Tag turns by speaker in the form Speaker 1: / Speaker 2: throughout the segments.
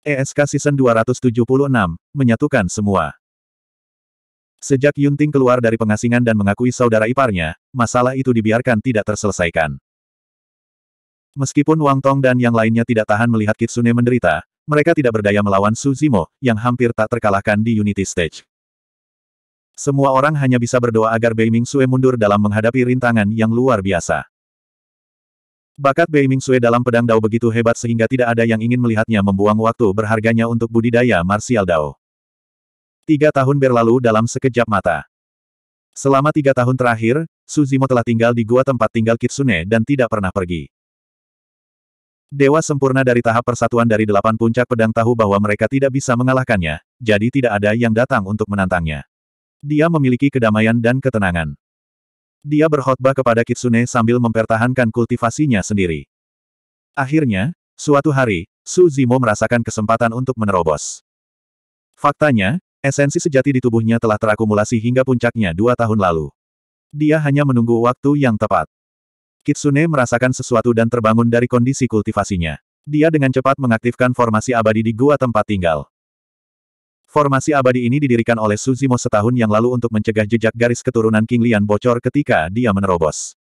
Speaker 1: ESK Season 276, menyatukan semua. Sejak Yunting keluar dari pengasingan dan mengakui saudara iparnya, masalah itu dibiarkan tidak terselesaikan. Meskipun Wang Tong dan yang lainnya tidak tahan melihat Kitsune menderita, mereka tidak berdaya melawan Suzimo, yang hampir tak terkalahkan di Unity Stage. Semua orang hanya bisa berdoa agar Bei Ming Sue mundur dalam menghadapi rintangan yang luar biasa. Bakat Bei Sue dalam pedang Dao begitu hebat sehingga tidak ada yang ingin melihatnya membuang waktu berharganya untuk budidaya marsial Dao. Tiga tahun berlalu dalam sekejap mata. Selama tiga tahun terakhir, Suzimo telah tinggal di gua tempat tinggal Kitsune dan tidak pernah pergi. Dewa sempurna dari tahap persatuan dari delapan puncak pedang tahu bahwa mereka tidak bisa mengalahkannya, jadi tidak ada yang datang untuk menantangnya. Dia memiliki kedamaian dan ketenangan. Dia berkhotbah kepada Kitsune sambil mempertahankan kultivasinya sendiri. Akhirnya, suatu hari, Su Zimo merasakan kesempatan untuk menerobos. Faktanya, esensi sejati di tubuhnya telah terakumulasi hingga puncaknya dua tahun lalu. Dia hanya menunggu waktu yang tepat. Kitsune merasakan sesuatu dan terbangun dari kondisi kultivasinya. Dia dengan cepat mengaktifkan formasi abadi di gua tempat tinggal. Formasi abadi ini didirikan oleh Suzimo setahun yang lalu untuk mencegah jejak garis keturunan King Lian bocor ketika dia menerobos.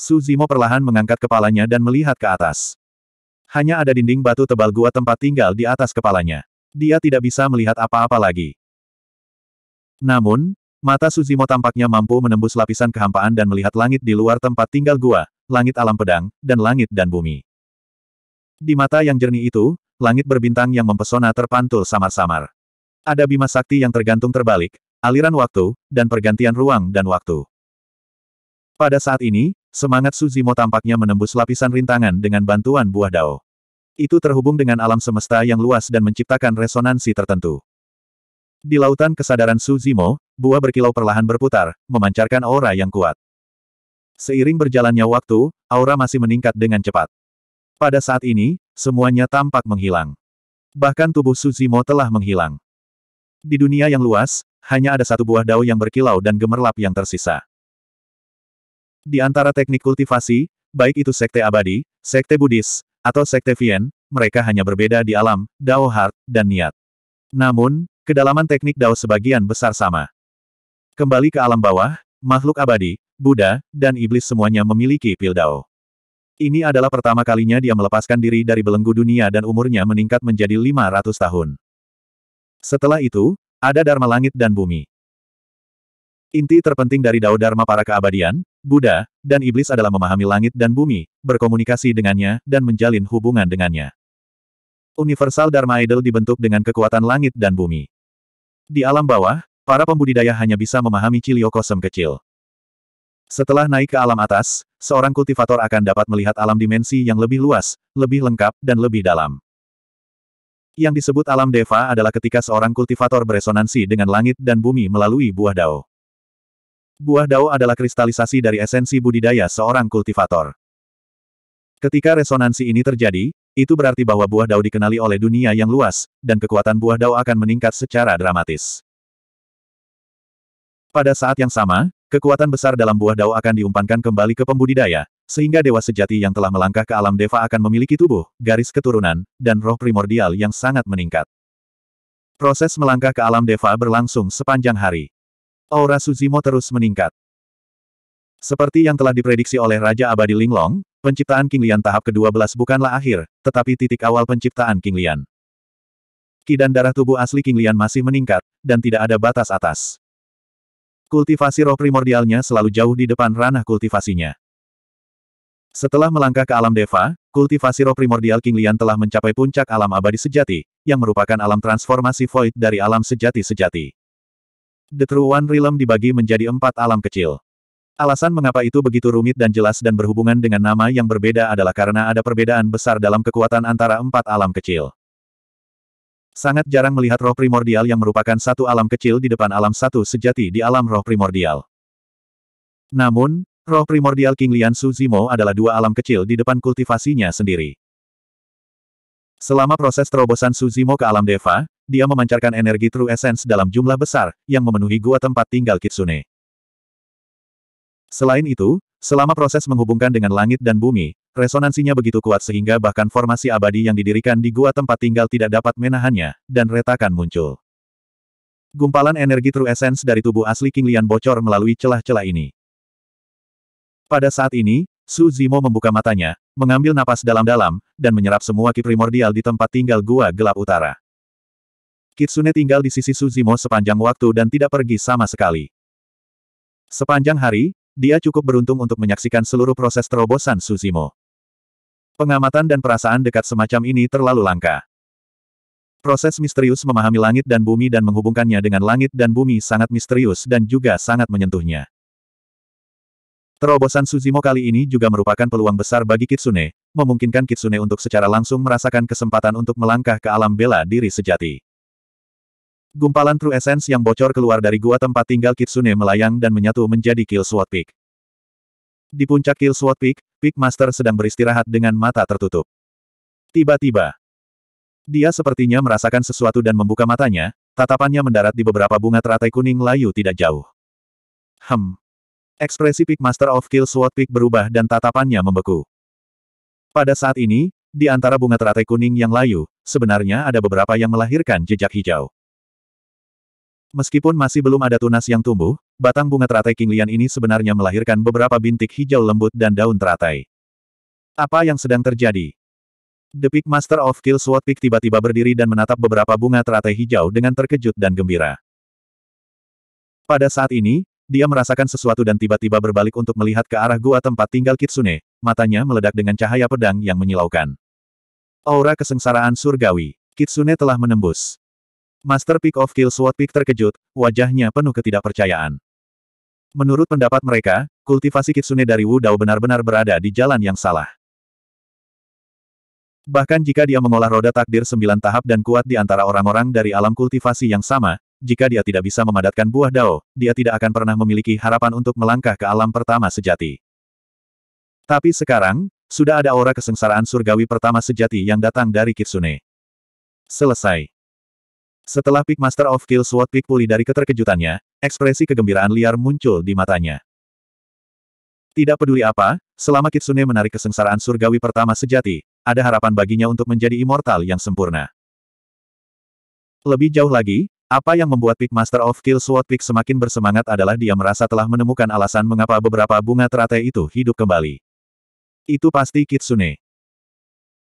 Speaker 1: Suzimo perlahan mengangkat kepalanya dan melihat ke atas. Hanya ada dinding batu tebal gua tempat tinggal di atas kepalanya. Dia tidak bisa melihat apa-apa lagi. Namun, mata Suzimo tampaknya mampu menembus lapisan kehampaan dan melihat langit di luar tempat tinggal gua, langit alam pedang, dan langit dan bumi. Di mata yang jernih itu, langit berbintang yang mempesona terpantul samar-samar. Ada bima sakti yang tergantung terbalik, aliran waktu, dan pergantian ruang dan waktu. Pada saat ini, semangat Suzimo tampaknya menembus lapisan rintangan dengan bantuan buah dao. Itu terhubung dengan alam semesta yang luas dan menciptakan resonansi tertentu. Di lautan kesadaran Suzimo, buah berkilau perlahan berputar, memancarkan aura yang kuat. Seiring berjalannya waktu, aura masih meningkat dengan cepat. Pada saat ini, semuanya tampak menghilang. Bahkan tubuh Suzimo telah menghilang. Di dunia yang luas, hanya ada satu buah dao yang berkilau dan gemerlap yang tersisa. Di antara teknik kultivasi, baik itu sekte abadi, sekte Buddhis, atau sekte Vien, mereka hanya berbeda di alam, dao heart, dan niat. Namun, kedalaman teknik dao sebagian besar sama. Kembali ke alam bawah, makhluk abadi, Buddha, dan iblis semuanya memiliki pil dao. Ini adalah pertama kalinya dia melepaskan diri dari belenggu dunia dan umurnya meningkat menjadi 500 tahun. Setelah itu, ada Dharma langit dan bumi. Inti terpenting dari Dao Dharma para keabadian, Buddha, dan Iblis adalah memahami langit dan bumi, berkomunikasi dengannya, dan menjalin hubungan dengannya. Universal Dharma Idol dibentuk dengan kekuatan langit dan bumi. Di alam bawah, para pembudidaya hanya bisa memahami ciliokosem kecil. Setelah naik ke alam atas, seorang kultivator akan dapat melihat alam dimensi yang lebih luas, lebih lengkap, dan lebih dalam. Yang disebut alam deva adalah ketika seorang kultivator beresonansi dengan langit dan bumi melalui buah dao. Buah dao adalah kristalisasi dari esensi budidaya seorang kultivator. Ketika resonansi ini terjadi, itu berarti bahwa buah dao dikenali oleh dunia yang luas, dan kekuatan buah dao akan meningkat secara dramatis. Pada saat yang sama, kekuatan besar dalam buah dao akan diumpankan kembali ke pembudidaya, sehingga dewa sejati yang telah melangkah ke alam deva akan memiliki tubuh, garis keturunan, dan roh primordial yang sangat meningkat. Proses melangkah ke alam deva berlangsung sepanjang hari. Aura Suzimo terus meningkat. Seperti yang telah diprediksi oleh Raja Abadi Linglong, penciptaan King Lian tahap ke-12 bukanlah akhir, tetapi titik awal penciptaan King Lian. Ki dan darah tubuh asli King Lian masih meningkat, dan tidak ada batas atas. Kultivasi roh primordialnya selalu jauh di depan ranah kultivasinya. Setelah melangkah ke alam Deva, kultivasi roh primordial King Lian telah mencapai puncak alam abadi sejati, yang merupakan alam transformasi void dari alam sejati-sejati. The True One Realm dibagi menjadi empat alam kecil. Alasan mengapa itu begitu rumit dan jelas dan berhubungan dengan nama yang berbeda adalah karena ada perbedaan besar dalam kekuatan antara empat alam kecil. Sangat jarang melihat roh primordial yang merupakan satu alam kecil di depan alam satu sejati di alam roh primordial. Namun, Roh primordial King Lian Su Zimo adalah dua alam kecil di depan kultivasinya sendiri. Selama proses terobosan Su Zimo ke alam Deva, dia memancarkan energi True Essence dalam jumlah besar, yang memenuhi gua tempat tinggal Kitsune. Selain itu, selama proses menghubungkan dengan langit dan bumi, resonansinya begitu kuat sehingga bahkan formasi abadi yang didirikan di gua tempat tinggal tidak dapat menahannya, dan retakan muncul. Gumpalan energi True Essence dari tubuh asli King Lian bocor melalui celah-celah ini. Pada saat ini, Su Zimo membuka matanya, mengambil napas dalam-dalam, dan menyerap semua ki primordial di tempat tinggal gua gelap utara. Kitsune tinggal di sisi Su Zimo sepanjang waktu dan tidak pergi sama sekali. Sepanjang hari, dia cukup beruntung untuk menyaksikan seluruh proses terobosan Su Zimo. Pengamatan dan perasaan dekat semacam ini terlalu langka. Proses misterius memahami langit dan bumi dan menghubungkannya dengan langit dan bumi sangat misterius dan juga sangat menyentuhnya. Terobosan Suzimo kali ini juga merupakan peluang besar bagi Kitsune, memungkinkan Kitsune untuk secara langsung merasakan kesempatan untuk melangkah ke alam bela diri sejati. Gumpalan True Essence yang bocor keluar dari gua tempat tinggal Kitsune melayang dan menyatu menjadi Kill Sword Peak. Di puncak Kill Sword Peak, Peak Master sedang beristirahat dengan mata tertutup. Tiba-tiba, dia sepertinya merasakan sesuatu dan membuka matanya, tatapannya mendarat di beberapa bunga teratai kuning layu tidak jauh. Hmm. Ekspresi pik Master of Kill Sword Peak berubah dan tatapannya membeku. Pada saat ini, di antara bunga teratai kuning yang layu, sebenarnya ada beberapa yang melahirkan jejak hijau. Meskipun masih belum ada tunas yang tumbuh, batang bunga teratai King Lian ini sebenarnya melahirkan beberapa bintik hijau lembut dan daun teratai. Apa yang sedang terjadi? The Pik Master of Kill Sword Peak tiba-tiba berdiri dan menatap beberapa bunga teratai hijau dengan terkejut dan gembira. Pada saat ini, dia merasakan sesuatu dan tiba-tiba berbalik untuk melihat ke arah gua tempat tinggal Kitsune, matanya meledak dengan cahaya pedang yang menyilaukan. Aura kesengsaraan surgawi. Kitsune telah menembus. Master Pick of Kill Sword Pick terkejut, wajahnya penuh ketidakpercayaan. Menurut pendapat mereka, kultivasi Kitsune dari Wu Dao benar-benar berada di jalan yang salah. Bahkan jika dia mengolah roda takdir sembilan tahap dan kuat di antara orang-orang dari alam kultivasi yang sama, jika dia tidak bisa memadatkan buah dao, dia tidak akan pernah memiliki harapan untuk melangkah ke alam pertama sejati. Tapi sekarang, sudah ada aura kesengsaraan surgawi pertama sejati yang datang dari Kitsune. Selesai. Setelah Peak Master of Kill Sword Peak pulih dari keterkejutannya, ekspresi kegembiraan liar muncul di matanya. Tidak peduli apa, selama Kitsune menarik kesengsaraan surgawi pertama sejati, ada harapan baginya untuk menjadi immortal yang sempurna. Lebih jauh lagi, apa yang membuat Pick Master of Kill Sword Pick semakin bersemangat adalah dia merasa telah menemukan alasan mengapa beberapa bunga teratai itu hidup kembali. Itu pasti Kitsune.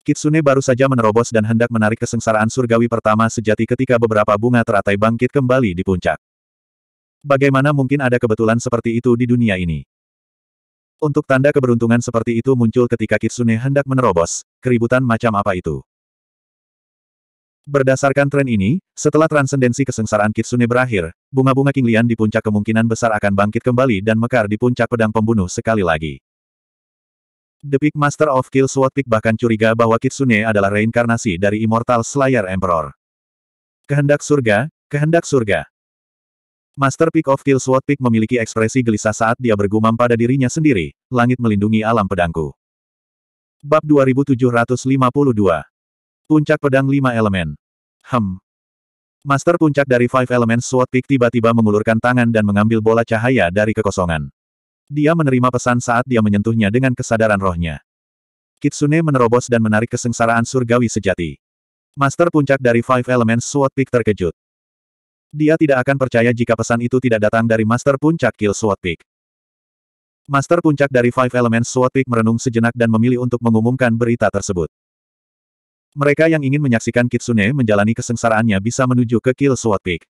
Speaker 1: Kitsune baru saja menerobos dan hendak menarik kesengsaraan surgawi pertama sejati ketika beberapa bunga teratai bangkit kembali di puncak. Bagaimana mungkin ada kebetulan seperti itu di dunia ini? Untuk tanda keberuntungan seperti itu muncul ketika Kitsune hendak menerobos, keributan macam apa itu? Berdasarkan tren ini, setelah transendensi kesengsaraan Kitsune berakhir, bunga-bunga Kinglian di puncak kemungkinan besar akan bangkit kembali dan mekar di puncak pedang pembunuh sekali lagi. The Peak Master of Kill Sword Peak bahkan curiga bahwa Kitsune adalah reinkarnasi dari Immortal Slayer Emperor. Kehendak surga, kehendak surga. Master Peak of Kill Sword Peak memiliki ekspresi gelisah saat dia bergumam pada dirinya sendiri, langit melindungi alam pedangku. Bab 2752 Puncak pedang lima elemen. Hem. Master puncak dari Five Elements Sword Peak tiba-tiba mengulurkan tangan dan mengambil bola cahaya dari kekosongan. Dia menerima pesan saat dia menyentuhnya dengan kesadaran rohnya. Kitsune menerobos dan menarik kesengsaraan surgawi sejati. Master puncak dari Five Elements Sword Peak terkejut. Dia tidak akan percaya jika pesan itu tidak datang dari Master Puncak Kill Sword Peak. Master Puncak dari Five Elements Sword Peak merenung sejenak dan memilih untuk mengumumkan berita tersebut. Mereka yang ingin menyaksikan Kitsune menjalani kesengsaraannya bisa menuju ke Kill Sword Peak.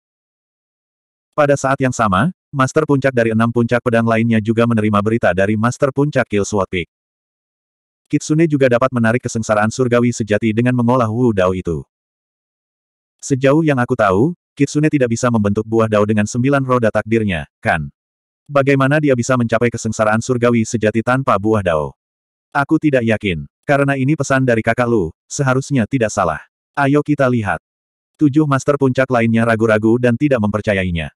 Speaker 1: Pada saat yang sama, Master Puncak dari enam puncak pedang lainnya juga menerima berita dari Master Puncak Kill Sword Peak. Kitsune juga dapat menarik kesengsaraan surgawi sejati dengan mengolah Wu Dao itu. Sejauh yang aku tahu, Kitsune tidak bisa membentuk buah dao dengan sembilan roda takdirnya, kan? Bagaimana dia bisa mencapai kesengsaraan surgawi sejati tanpa buah dao? Aku tidak yakin. Karena ini pesan dari kakak Lu, seharusnya tidak salah. Ayo kita lihat. Tujuh master puncak lainnya ragu-ragu dan tidak mempercayainya.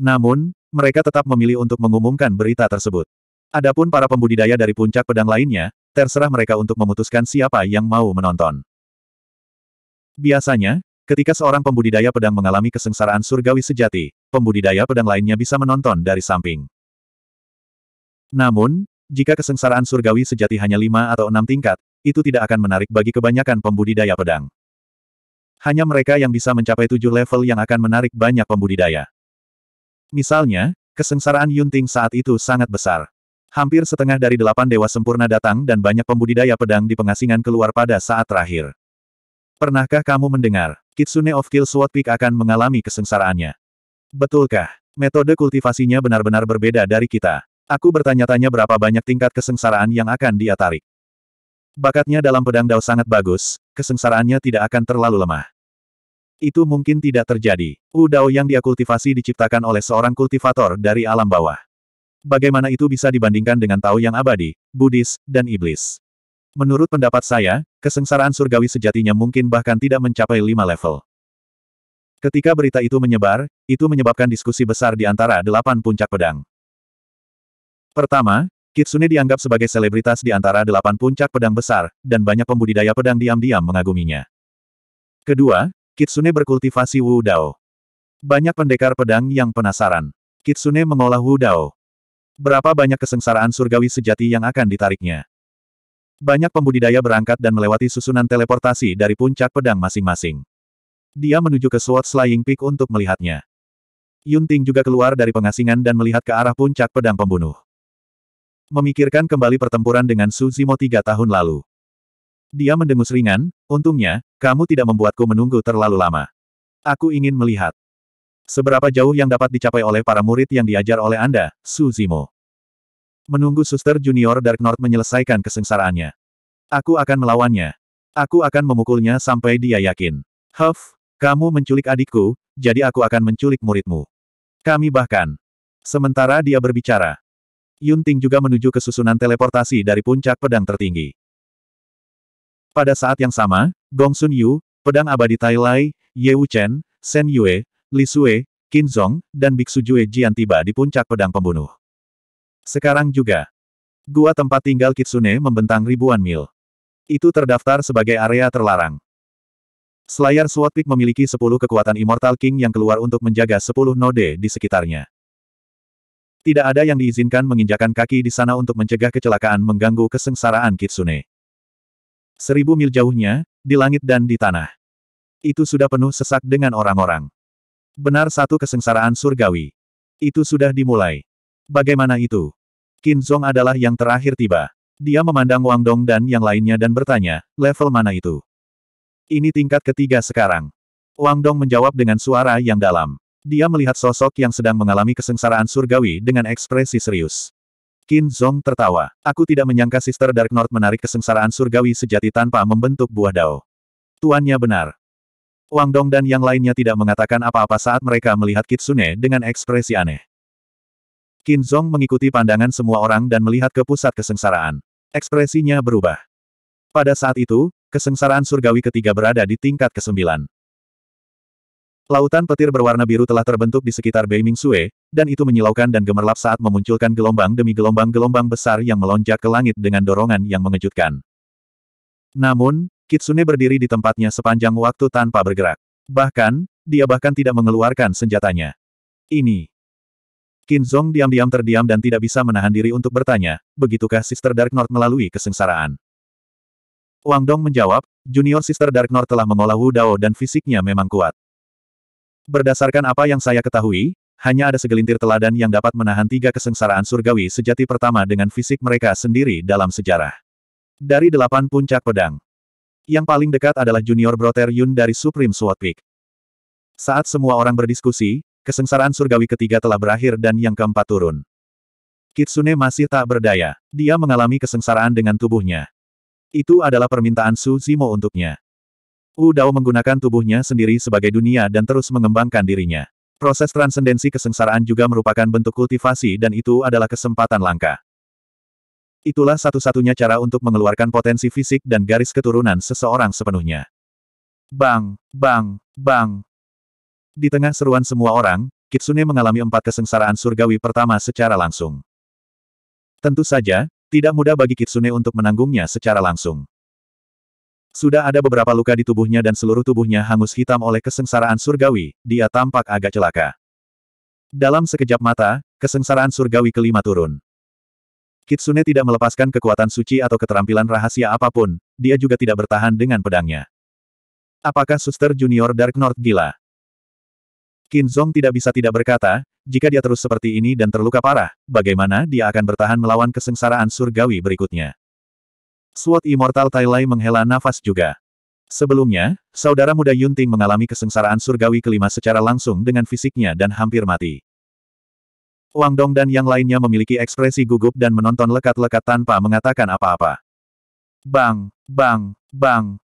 Speaker 1: Namun, mereka tetap memilih untuk mengumumkan berita tersebut. Adapun para pembudidaya dari puncak pedang lainnya, terserah mereka untuk memutuskan siapa yang mau menonton. Biasanya, ketika seorang pembudidaya pedang mengalami kesengsaraan surgawi sejati, pembudidaya pedang lainnya bisa menonton dari samping. Namun, jika kesengsaraan surgawi sejati hanya lima atau enam tingkat, itu tidak akan menarik bagi kebanyakan pembudidaya pedang. Hanya mereka yang bisa mencapai tujuh level yang akan menarik banyak pembudidaya. Misalnya, kesengsaraan Yunting saat itu sangat besar. Hampir setengah dari delapan dewa sempurna datang dan banyak pembudidaya pedang di pengasingan keluar pada saat terakhir. Pernahkah kamu mendengar, Kitsune of Kill Sword Peak akan mengalami kesengsaraannya? Betulkah, metode kultivasinya benar-benar berbeda dari kita? Aku bertanya-tanya berapa banyak tingkat kesengsaraan yang akan dia tarik. Bakatnya dalam pedang Dao sangat bagus, kesengsaraannya tidak akan terlalu lemah. Itu mungkin tidak terjadi. Wu Dao yang dia kultivasi diciptakan oleh seorang kultivator dari alam bawah. Bagaimana itu bisa dibandingkan dengan Tao yang abadi, Buddhis, dan Iblis? Menurut pendapat saya, kesengsaraan surgawi sejatinya mungkin bahkan tidak mencapai lima level. Ketika berita itu menyebar, itu menyebabkan diskusi besar di antara delapan puncak pedang. Pertama, Kitsune dianggap sebagai selebritas di antara delapan puncak pedang besar, dan banyak pembudidaya pedang diam-diam mengaguminya. Kedua, Kitsune berkultivasi Wu Dao. Banyak pendekar pedang yang penasaran. Kitsune mengolah Wu Dao. Berapa banyak kesengsaraan surgawi sejati yang akan ditariknya? Banyak pembudidaya berangkat dan melewati susunan teleportasi dari puncak pedang masing-masing. Dia menuju ke Sword Slaying Peak untuk melihatnya. Yunting juga keluar dari pengasingan dan melihat ke arah puncak pedang pembunuh. Memikirkan kembali pertempuran dengan Su Zimo tiga tahun lalu. Dia mendengus ringan, untungnya, kamu tidak membuatku menunggu terlalu lama. Aku ingin melihat. Seberapa jauh yang dapat dicapai oleh para murid yang diajar oleh Anda, Su Zimo. Menunggu suster junior Dark North menyelesaikan kesengsaraannya. Aku akan melawannya. Aku akan memukulnya sampai dia yakin. Huff, kamu menculik adikku, jadi aku akan menculik muridmu. Kami bahkan. Sementara dia berbicara, Yun Ting juga menuju ke susunan teleportasi dari puncak pedang tertinggi. Pada saat yang sama, Gong Sun Yu, pedang abadi Tai Lai, Ye Wu Chen, Shen Yue, Li Sue, Qin Zhong, dan Biksu Jue Jian tiba di puncak pedang pembunuh. Sekarang juga, gua tempat tinggal Kitsune membentang ribuan mil. Itu terdaftar sebagai area terlarang. Selayar Sword memiliki 10 kekuatan Immortal King yang keluar untuk menjaga sepuluh node di sekitarnya. Tidak ada yang diizinkan menginjakan kaki di sana untuk mencegah kecelakaan mengganggu kesengsaraan Kitsune. Seribu mil jauhnya, di langit dan di tanah. Itu sudah penuh sesak dengan orang-orang. Benar satu kesengsaraan surgawi. Itu sudah dimulai. Bagaimana itu? Qin Zhong adalah yang terakhir tiba. Dia memandang Wang Dong dan yang lainnya dan bertanya, level mana itu? Ini tingkat ketiga sekarang. Wang Dong menjawab dengan suara yang dalam. Dia melihat sosok yang sedang mengalami kesengsaraan surgawi dengan ekspresi serius. Qin Zong tertawa. Aku tidak menyangka Sister Dark North menarik kesengsaraan surgawi sejati tanpa membentuk buah dao. Tuannya benar. Wang Dong dan yang lainnya tidak mengatakan apa-apa saat mereka melihat Kitsune dengan ekspresi aneh. Qin Zong mengikuti pandangan semua orang dan melihat ke pusat kesengsaraan. Ekspresinya berubah. Pada saat itu, kesengsaraan surgawi ketiga berada di tingkat kesembilan. Lautan petir berwarna biru telah terbentuk di sekitar Bei Sue, dan itu menyilaukan dan gemerlap saat memunculkan gelombang demi gelombang-gelombang besar yang melonjak ke langit dengan dorongan yang mengejutkan. Namun, Kitsune berdiri di tempatnya sepanjang waktu tanpa bergerak. Bahkan, dia bahkan tidak mengeluarkan senjatanya. Ini. Kinzong diam-diam terdiam dan tidak bisa menahan diri untuk bertanya, begitukah Sister Dark North melalui kesengsaraan? Wang Dong menjawab, Junior Sister Dark North telah mengolah Wu Dao dan fisiknya memang kuat. Berdasarkan apa yang saya ketahui, hanya ada segelintir teladan yang dapat menahan tiga kesengsaraan surgawi sejati pertama dengan fisik mereka sendiri dalam sejarah. Dari delapan puncak pedang, yang paling dekat adalah junior Brother Yun dari Supreme Sword Peak. Saat semua orang berdiskusi, kesengsaraan surgawi ketiga telah berakhir dan yang keempat turun. Kitsune masih tak berdaya. Dia mengalami kesengsaraan dengan tubuhnya. Itu adalah permintaan Su Zimo untuknya. U Dao menggunakan tubuhnya sendiri sebagai dunia dan terus mengembangkan dirinya. Proses transendensi kesengsaraan juga merupakan bentuk kultivasi dan itu adalah kesempatan langka. Itulah satu-satunya cara untuk mengeluarkan potensi fisik dan garis keturunan seseorang sepenuhnya. Bang, bang, bang. Di tengah seruan semua orang, Kitsune mengalami empat kesengsaraan surgawi pertama secara langsung. Tentu saja, tidak mudah bagi Kitsune untuk menanggungnya secara langsung. Sudah ada beberapa luka di tubuhnya dan seluruh tubuhnya hangus hitam oleh kesengsaraan surgawi, dia tampak agak celaka. Dalam sekejap mata, kesengsaraan surgawi kelima turun. Kitsune tidak melepaskan kekuatan suci atau keterampilan rahasia apapun, dia juga tidak bertahan dengan pedangnya. Apakah suster junior Dark North gila? Kinzong tidak bisa tidak berkata, jika dia terus seperti ini dan terluka parah, bagaimana dia akan bertahan melawan kesengsaraan surgawi berikutnya? SWOT Immortal Tai menghela nafas juga. Sebelumnya, saudara muda Yunting mengalami kesengsaraan surgawi kelima secara langsung dengan fisiknya dan hampir mati. Wang Dong dan yang lainnya memiliki ekspresi gugup dan menonton lekat-lekat tanpa mengatakan apa-apa. Bang, bang, bang.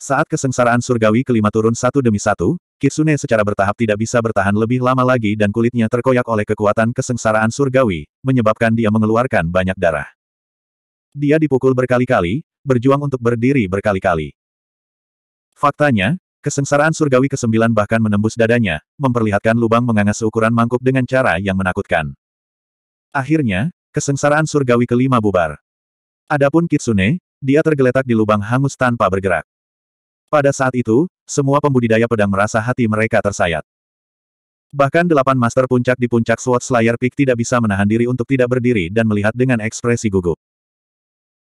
Speaker 1: Saat kesengsaraan surgawi kelima turun satu demi satu, Kitsune secara bertahap tidak bisa bertahan lebih lama lagi dan kulitnya terkoyak oleh kekuatan kesengsaraan surgawi, menyebabkan dia mengeluarkan banyak darah. Dia dipukul berkali-kali, berjuang untuk berdiri berkali-kali. Faktanya, kesengsaraan surgawi ke-9 bahkan menembus dadanya, memperlihatkan lubang menganga seukuran mangkuk dengan cara yang menakutkan. Akhirnya, kesengsaraan surgawi kelima bubar. Adapun Kitsune, dia tergeletak di lubang hangus tanpa bergerak. Pada saat itu, semua pembudidaya pedang merasa hati mereka tersayat. Bahkan delapan master puncak di puncak Swords Slayer Peak tidak bisa menahan diri untuk tidak berdiri dan melihat dengan ekspresi gugup.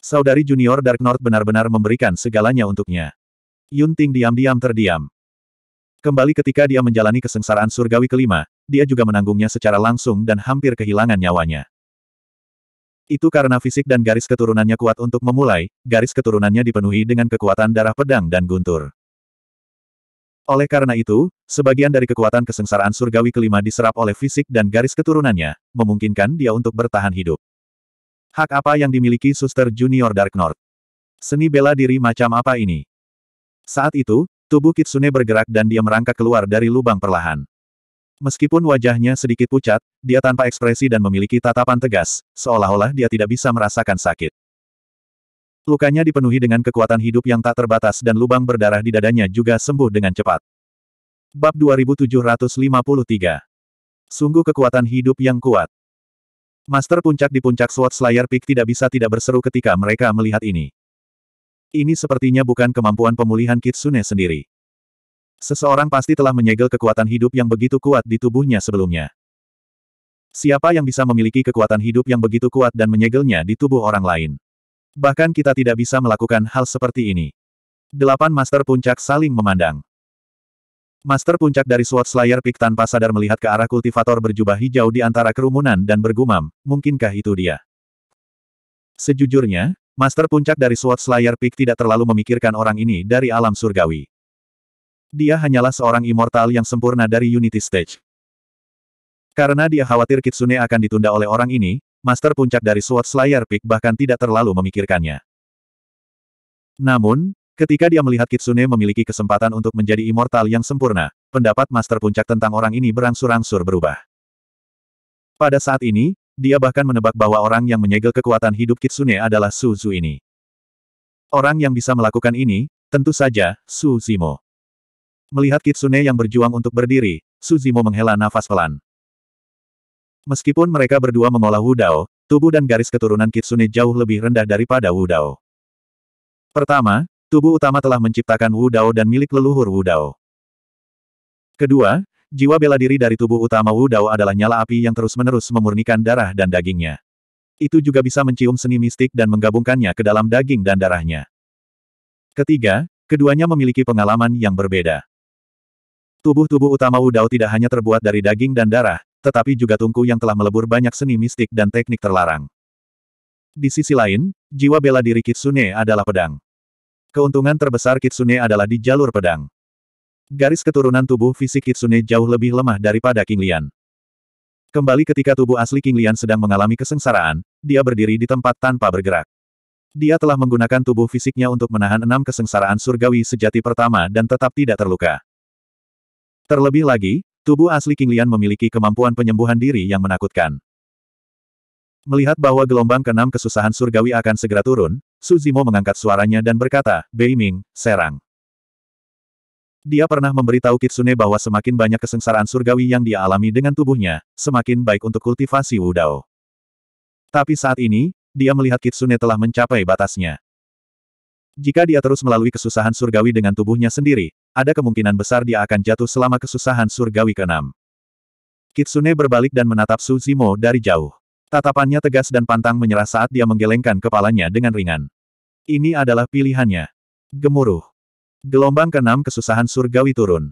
Speaker 1: Saudari junior Dark North benar-benar memberikan segalanya untuknya. Yunting diam-diam terdiam. Kembali ketika dia menjalani kesengsaraan surgawi kelima, dia juga menanggungnya secara langsung dan hampir kehilangan nyawanya. Itu karena fisik dan garis keturunannya kuat untuk memulai, garis keturunannya dipenuhi dengan kekuatan darah pedang dan guntur. Oleh karena itu, sebagian dari kekuatan kesengsaraan surgawi kelima diserap oleh fisik dan garis keturunannya, memungkinkan dia untuk bertahan hidup. Hak apa yang dimiliki suster junior Dark North? Seni bela diri macam apa ini? Saat itu, tubuh Kitsune bergerak dan dia merangkak keluar dari lubang perlahan. Meskipun wajahnya sedikit pucat, dia tanpa ekspresi dan memiliki tatapan tegas, seolah-olah dia tidak bisa merasakan sakit. Lukanya dipenuhi dengan kekuatan hidup yang tak terbatas dan lubang berdarah di dadanya juga sembuh dengan cepat. Bab 2753 Sungguh kekuatan hidup yang kuat. Master puncak di puncak Sword Slayer Peak tidak bisa tidak berseru ketika mereka melihat ini. Ini sepertinya bukan kemampuan pemulihan Kitsune sendiri. Seseorang pasti telah menyegel kekuatan hidup yang begitu kuat di tubuhnya sebelumnya. Siapa yang bisa memiliki kekuatan hidup yang begitu kuat dan menyegelnya di tubuh orang lain? Bahkan kita tidak bisa melakukan hal seperti ini. Delapan master puncak saling memandang. Master puncak dari Sword Slayer Peak tanpa sadar melihat ke arah kultivator berjubah hijau di antara kerumunan dan bergumam, mungkinkah itu dia? Sejujurnya, Master puncak dari Sword Slayer Peak tidak terlalu memikirkan orang ini dari alam surgawi. Dia hanyalah seorang immortal yang sempurna dari Unity Stage. Karena dia khawatir Kitsune akan ditunda oleh orang ini, Master puncak dari Sword Slayer Peak bahkan tidak terlalu memikirkannya. Namun, Ketika dia melihat Kitsune memiliki kesempatan untuk menjadi immortal yang sempurna, pendapat Master Puncak tentang orang ini berangsur-angsur berubah. Pada saat ini, dia bahkan menebak bahwa orang yang menyegel kekuatan hidup Kitsune adalah Suzu ini. Orang yang bisa melakukan ini, tentu saja, Suzimo. Melihat Kitsune yang berjuang untuk berdiri, Suzimo menghela nafas pelan. Meskipun mereka berdua mengolah Wudao, tubuh dan garis keturunan Kitsune jauh lebih rendah daripada Wudao. Pertama, Tubuh utama telah menciptakan Wu Dao dan milik leluhur Wu Dao. Kedua, jiwa bela diri dari tubuh utama Wu Dao adalah nyala api yang terus-menerus memurnikan darah dan dagingnya. Itu juga bisa mencium seni mistik dan menggabungkannya ke dalam daging dan darahnya. Ketiga, keduanya memiliki pengalaman yang berbeda. Tubuh-tubuh utama Wu Dao tidak hanya terbuat dari daging dan darah, tetapi juga tungku yang telah melebur banyak seni mistik dan teknik terlarang. Di sisi lain, jiwa bela diri Kitsune adalah pedang. Keuntungan terbesar Kitsune adalah di jalur pedang. Garis keturunan tubuh fisik Kitsune jauh lebih lemah daripada King Lian. Kembali ketika tubuh asli King Lian sedang mengalami kesengsaraan, dia berdiri di tempat tanpa bergerak. Dia telah menggunakan tubuh fisiknya untuk menahan enam kesengsaraan surgawi sejati pertama dan tetap tidak terluka. Terlebih lagi, tubuh asli King Lian memiliki kemampuan penyembuhan diri yang menakutkan. Melihat bahwa gelombang keenam kesusahan surgawi akan segera turun, Suzimo mengangkat suaranya dan berkata, Beiming, serang. Dia pernah memberitahu Kitsune bahwa semakin banyak kesengsaraan surgawi yang dia alami dengan tubuhnya, semakin baik untuk kultivasi Wudao. Tapi saat ini, dia melihat Kitsune telah mencapai batasnya. Jika dia terus melalui kesusahan surgawi dengan tubuhnya sendiri, ada kemungkinan besar dia akan jatuh selama kesusahan surgawi keenam. Kitsune berbalik dan menatap Suzimo dari jauh. Tatapannya tegas dan pantang menyerah saat dia menggelengkan kepalanya dengan ringan. Ini adalah pilihannya. Gemuruh. Gelombang keenam kesusahan surgawi turun.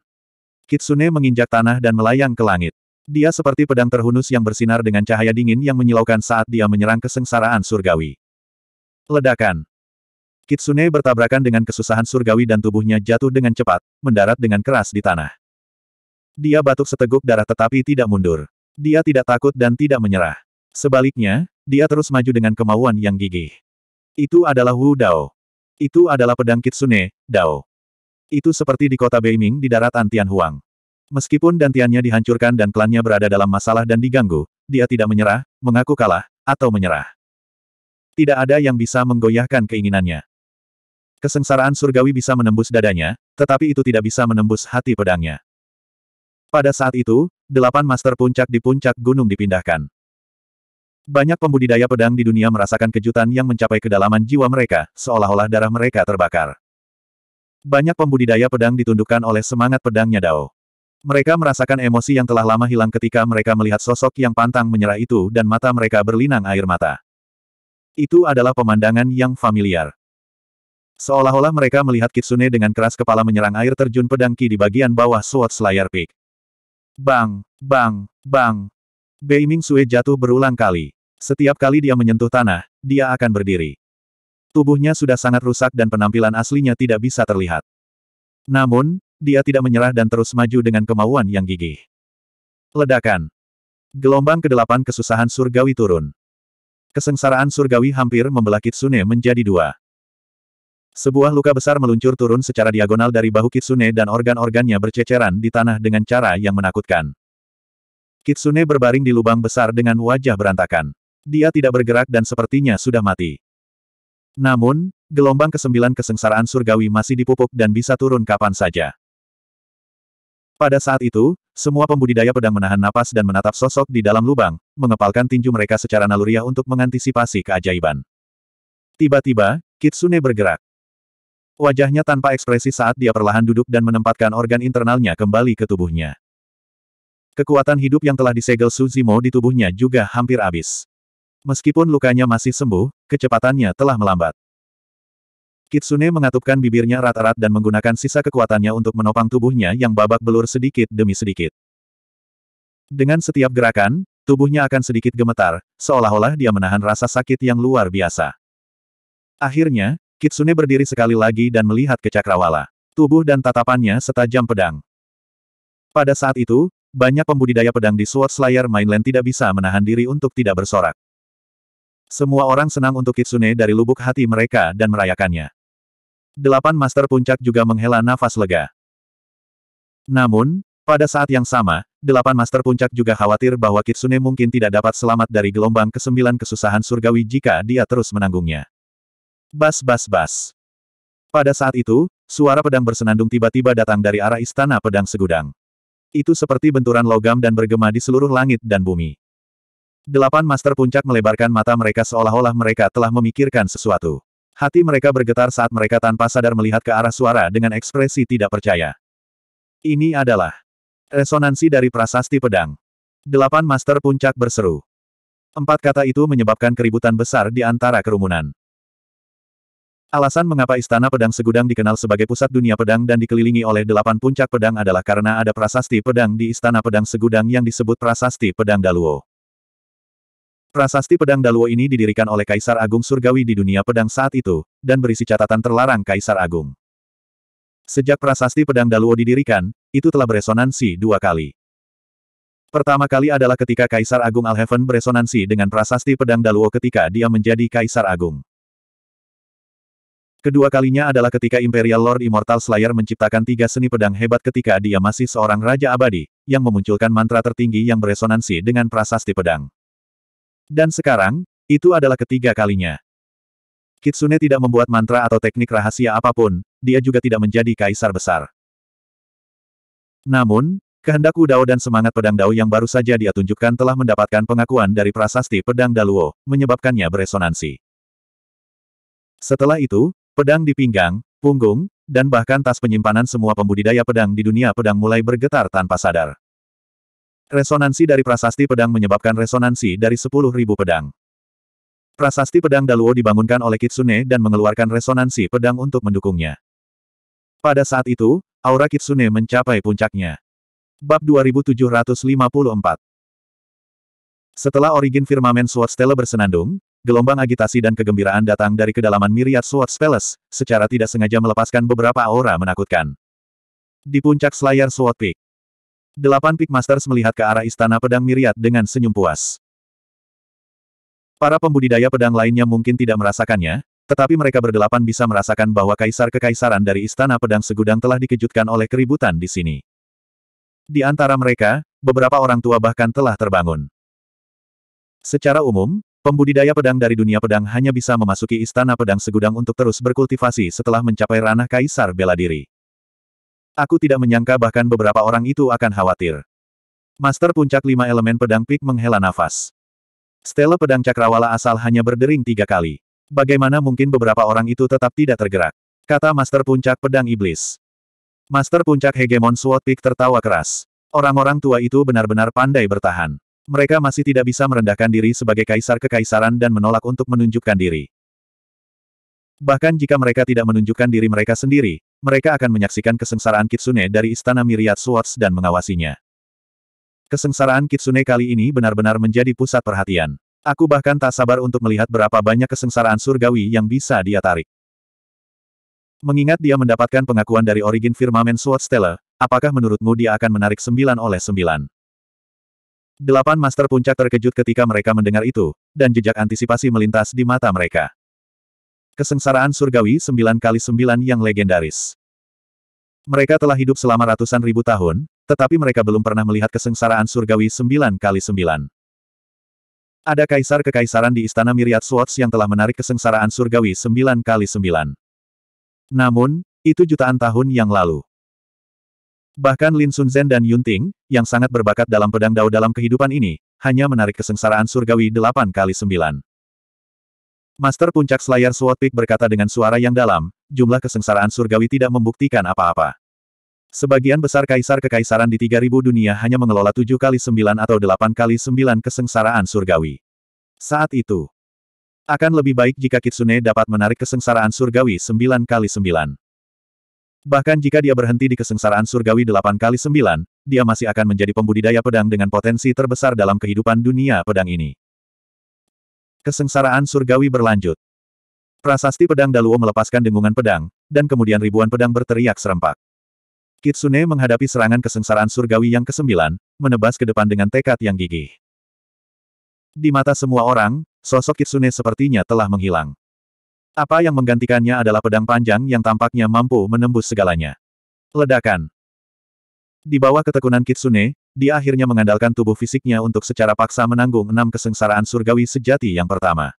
Speaker 1: Kitsune menginjak tanah dan melayang ke langit. Dia seperti pedang terhunus yang bersinar dengan cahaya dingin yang menyilaukan saat dia menyerang kesengsaraan surgawi. Ledakan. Kitsune bertabrakan dengan kesusahan surgawi dan tubuhnya jatuh dengan cepat, mendarat dengan keras di tanah. Dia batuk seteguk darah tetapi tidak mundur. Dia tidak takut dan tidak menyerah. Sebaliknya, dia terus maju dengan kemauan yang gigih. Itu adalah Wu Dao. Itu adalah pedang Kitsune, Dao. Itu seperti di kota Beiming di daratan Tianhuang. Meskipun dantiannya dihancurkan dan klannya berada dalam masalah dan diganggu, dia tidak menyerah, mengaku kalah, atau menyerah. Tidak ada yang bisa menggoyahkan keinginannya. Kesengsaraan surgawi bisa menembus dadanya, tetapi itu tidak bisa menembus hati pedangnya. Pada saat itu, delapan master puncak di puncak gunung dipindahkan. Banyak pembudidaya pedang di dunia merasakan kejutan yang mencapai kedalaman jiwa mereka, seolah-olah darah mereka terbakar. Banyak pembudidaya pedang ditundukkan oleh semangat pedangnya Dao. Mereka merasakan emosi yang telah lama hilang ketika mereka melihat sosok yang pantang menyerah itu dan mata mereka berlinang air mata. Itu adalah pemandangan yang familiar. Seolah-olah mereka melihat Kitsune dengan keras kepala menyerang air terjun pedang Ki di bagian bawah Sword Slayer Peak. Bang, bang, bang. Beiming Sue jatuh berulang kali. Setiap kali dia menyentuh tanah, dia akan berdiri. Tubuhnya sudah sangat rusak dan penampilan aslinya tidak bisa terlihat. Namun, dia tidak menyerah dan terus maju dengan kemauan yang gigih. Ledakan. Gelombang kedelapan kesusahan surgawi turun. Kesengsaraan surgawi hampir membelah Kitsune menjadi dua. Sebuah luka besar meluncur turun secara diagonal dari bahu Kitsune dan organ-organnya berceceran di tanah dengan cara yang menakutkan. Kitsune berbaring di lubang besar dengan wajah berantakan dia tidak bergerak dan sepertinya sudah mati. Namun, gelombang kesembilan kesengsaraan surgawi masih dipupuk dan bisa turun kapan saja. Pada saat itu, semua pembudidaya pedang menahan napas dan menatap sosok di dalam lubang, mengepalkan tinju mereka secara naluriah untuk mengantisipasi keajaiban. Tiba-tiba, Kitsune bergerak. Wajahnya tanpa ekspresi saat dia perlahan duduk dan menempatkan organ internalnya kembali ke tubuhnya. Kekuatan hidup yang telah disegel Suzimo di tubuhnya juga hampir habis. Meskipun lukanya masih sembuh, kecepatannya telah melambat. Kitsune mengatupkan bibirnya rat-rat dan menggunakan sisa kekuatannya untuk menopang tubuhnya yang babak belur sedikit demi sedikit. Dengan setiap gerakan, tubuhnya akan sedikit gemetar, seolah-olah dia menahan rasa sakit yang luar biasa. Akhirnya, Kitsune berdiri sekali lagi dan melihat ke Cakrawala. Tubuh dan tatapannya setajam pedang. Pada saat itu, banyak pembudidaya pedang di Sword Slayer Mainland tidak bisa menahan diri untuk tidak bersorak. Semua orang senang untuk Kitsune dari lubuk hati mereka dan merayakannya. Delapan Master Puncak juga menghela nafas lega. Namun, pada saat yang sama, delapan Master Puncak juga khawatir bahwa Kitsune mungkin tidak dapat selamat dari gelombang kesembilan kesusahan surgawi jika dia terus menanggungnya. Bas bas bas. Pada saat itu, suara pedang bersenandung tiba-tiba datang dari arah istana pedang segudang. Itu seperti benturan logam dan bergema di seluruh langit dan bumi. Delapan master puncak melebarkan mata mereka seolah-olah mereka telah memikirkan sesuatu. Hati mereka bergetar saat mereka tanpa sadar melihat ke arah suara dengan ekspresi tidak percaya. Ini adalah resonansi dari prasasti pedang. Delapan master puncak berseru. Empat kata itu menyebabkan keributan besar di antara kerumunan. Alasan mengapa Istana Pedang Segudang dikenal sebagai pusat dunia pedang dan dikelilingi oleh delapan puncak pedang adalah karena ada prasasti pedang di Istana Pedang Segudang yang disebut prasasti pedang Daluo. Prasasti pedang Daluo ini didirikan oleh Kaisar Agung Surgawi di dunia pedang saat itu, dan berisi catatan terlarang Kaisar Agung. Sejak prasasti pedang Daluo didirikan, itu telah beresonansi dua kali. Pertama kali adalah ketika Kaisar Agung Alheaven beresonansi dengan prasasti pedang Daluo ketika dia menjadi Kaisar Agung. Kedua kalinya adalah ketika Imperial Lord Immortal Slayer menciptakan tiga seni pedang hebat ketika dia masih seorang Raja Abadi, yang memunculkan mantra tertinggi yang beresonansi dengan prasasti pedang. Dan sekarang, itu adalah ketiga kalinya. Kitsune tidak membuat mantra atau teknik rahasia apapun, dia juga tidak menjadi kaisar besar. Namun, kehendak Udao dan semangat pedang Dao yang baru saja dia tunjukkan telah mendapatkan pengakuan dari prasasti pedang Daluo, menyebabkannya beresonansi. Setelah itu, pedang di pinggang, punggung, dan bahkan tas penyimpanan semua pembudidaya pedang di dunia pedang mulai bergetar tanpa sadar. Resonansi dari prasasti pedang menyebabkan resonansi dari 10.000 pedang. Prasasti pedang Daluo dibangunkan oleh Kitsune dan mengeluarkan resonansi pedang untuk mendukungnya. Pada saat itu, aura Kitsune mencapai puncaknya. Bab 2754 Setelah origin firmamen Sword Stella bersenandung, gelombang agitasi dan kegembiraan datang dari kedalaman Myriad Sword Palace, secara tidak sengaja melepaskan beberapa aura menakutkan. Di puncak Slayer Sword Peak, Delapan Peak Masters melihat ke arah Istana Pedang Miriat dengan senyum puas. Para pembudidaya pedang lainnya mungkin tidak merasakannya, tetapi mereka berdelapan bisa merasakan bahwa kaisar kekaisaran dari Istana Pedang Segudang telah dikejutkan oleh keributan di sini. Di antara mereka, beberapa orang tua bahkan telah terbangun. Secara umum, pembudidaya pedang dari dunia pedang hanya bisa memasuki Istana Pedang Segudang untuk terus berkultivasi setelah mencapai ranah kaisar bela diri. Aku tidak menyangka bahkan beberapa orang itu akan khawatir. Master puncak lima elemen pedang pik menghela nafas. Stella pedang cakrawala asal hanya berdering tiga kali. Bagaimana mungkin beberapa orang itu tetap tidak tergerak? Kata Master Puncak Pedang Iblis. Master Puncak Hegemon Sword Peak tertawa keras. Orang-orang tua itu benar-benar pandai bertahan. Mereka masih tidak bisa merendahkan diri sebagai kaisar kekaisaran dan menolak untuk menunjukkan diri. Bahkan jika mereka tidak menunjukkan diri mereka sendiri, mereka akan menyaksikan kesengsaraan Kitsune dari Istana Myriad Swords dan mengawasinya. Kesengsaraan Kitsune kali ini benar-benar menjadi pusat perhatian. Aku bahkan tak sabar untuk melihat berapa banyak kesengsaraan surgawi yang bisa dia tarik. Mengingat dia mendapatkan pengakuan dari origin Firmament Swords apakah menurutmu dia akan menarik sembilan oleh sembilan? Delapan Master Puncak terkejut ketika mereka mendengar itu, dan jejak antisipasi melintas di mata mereka. Kesengsaraan surgawi sembilan kali sembilan yang legendaris. Mereka telah hidup selama ratusan ribu tahun, tetapi mereka belum pernah melihat kesengsaraan surgawi sembilan kali sembilan. Ada kaisar kekaisaran di istana Miriat Swords yang telah menarik kesengsaraan surgawi sembilan kali sembilan. Namun, itu jutaan tahun yang lalu. Bahkan Lin Sun Zhen dan Yun Ting, yang sangat berbakat dalam pedang dao dalam kehidupan ini, hanya menarik kesengsaraan surgawi delapan kali sembilan. Master Puncak Slayer Sword Peak berkata dengan suara yang dalam, jumlah kesengsaraan surgawi tidak membuktikan apa-apa. Sebagian besar kaisar kekaisaran di 3000 dunia hanya mengelola 7 kali 9 atau 8 kali 9 kesengsaraan surgawi. Saat itu, akan lebih baik jika Kitsune dapat menarik kesengsaraan surgawi 9 kali 9. Bahkan jika dia berhenti di kesengsaraan surgawi 8 kali 9, dia masih akan menjadi pembudidaya pedang dengan potensi terbesar dalam kehidupan dunia pedang ini. Kesengsaraan surgawi berlanjut. Prasasti pedang Daluo melepaskan dengungan pedang, dan kemudian ribuan pedang berteriak serempak. Kitsune menghadapi serangan kesengsaraan surgawi yang kesembilan, menebas ke depan dengan tekad yang gigih. Di mata semua orang, sosok Kitsune sepertinya telah menghilang. Apa yang menggantikannya adalah pedang panjang yang tampaknya mampu menembus segalanya. Ledakan. Di bawah ketekunan Kitsune, dia akhirnya mengandalkan tubuh fisiknya untuk secara paksa menanggung enam kesengsaraan surgawi sejati yang pertama.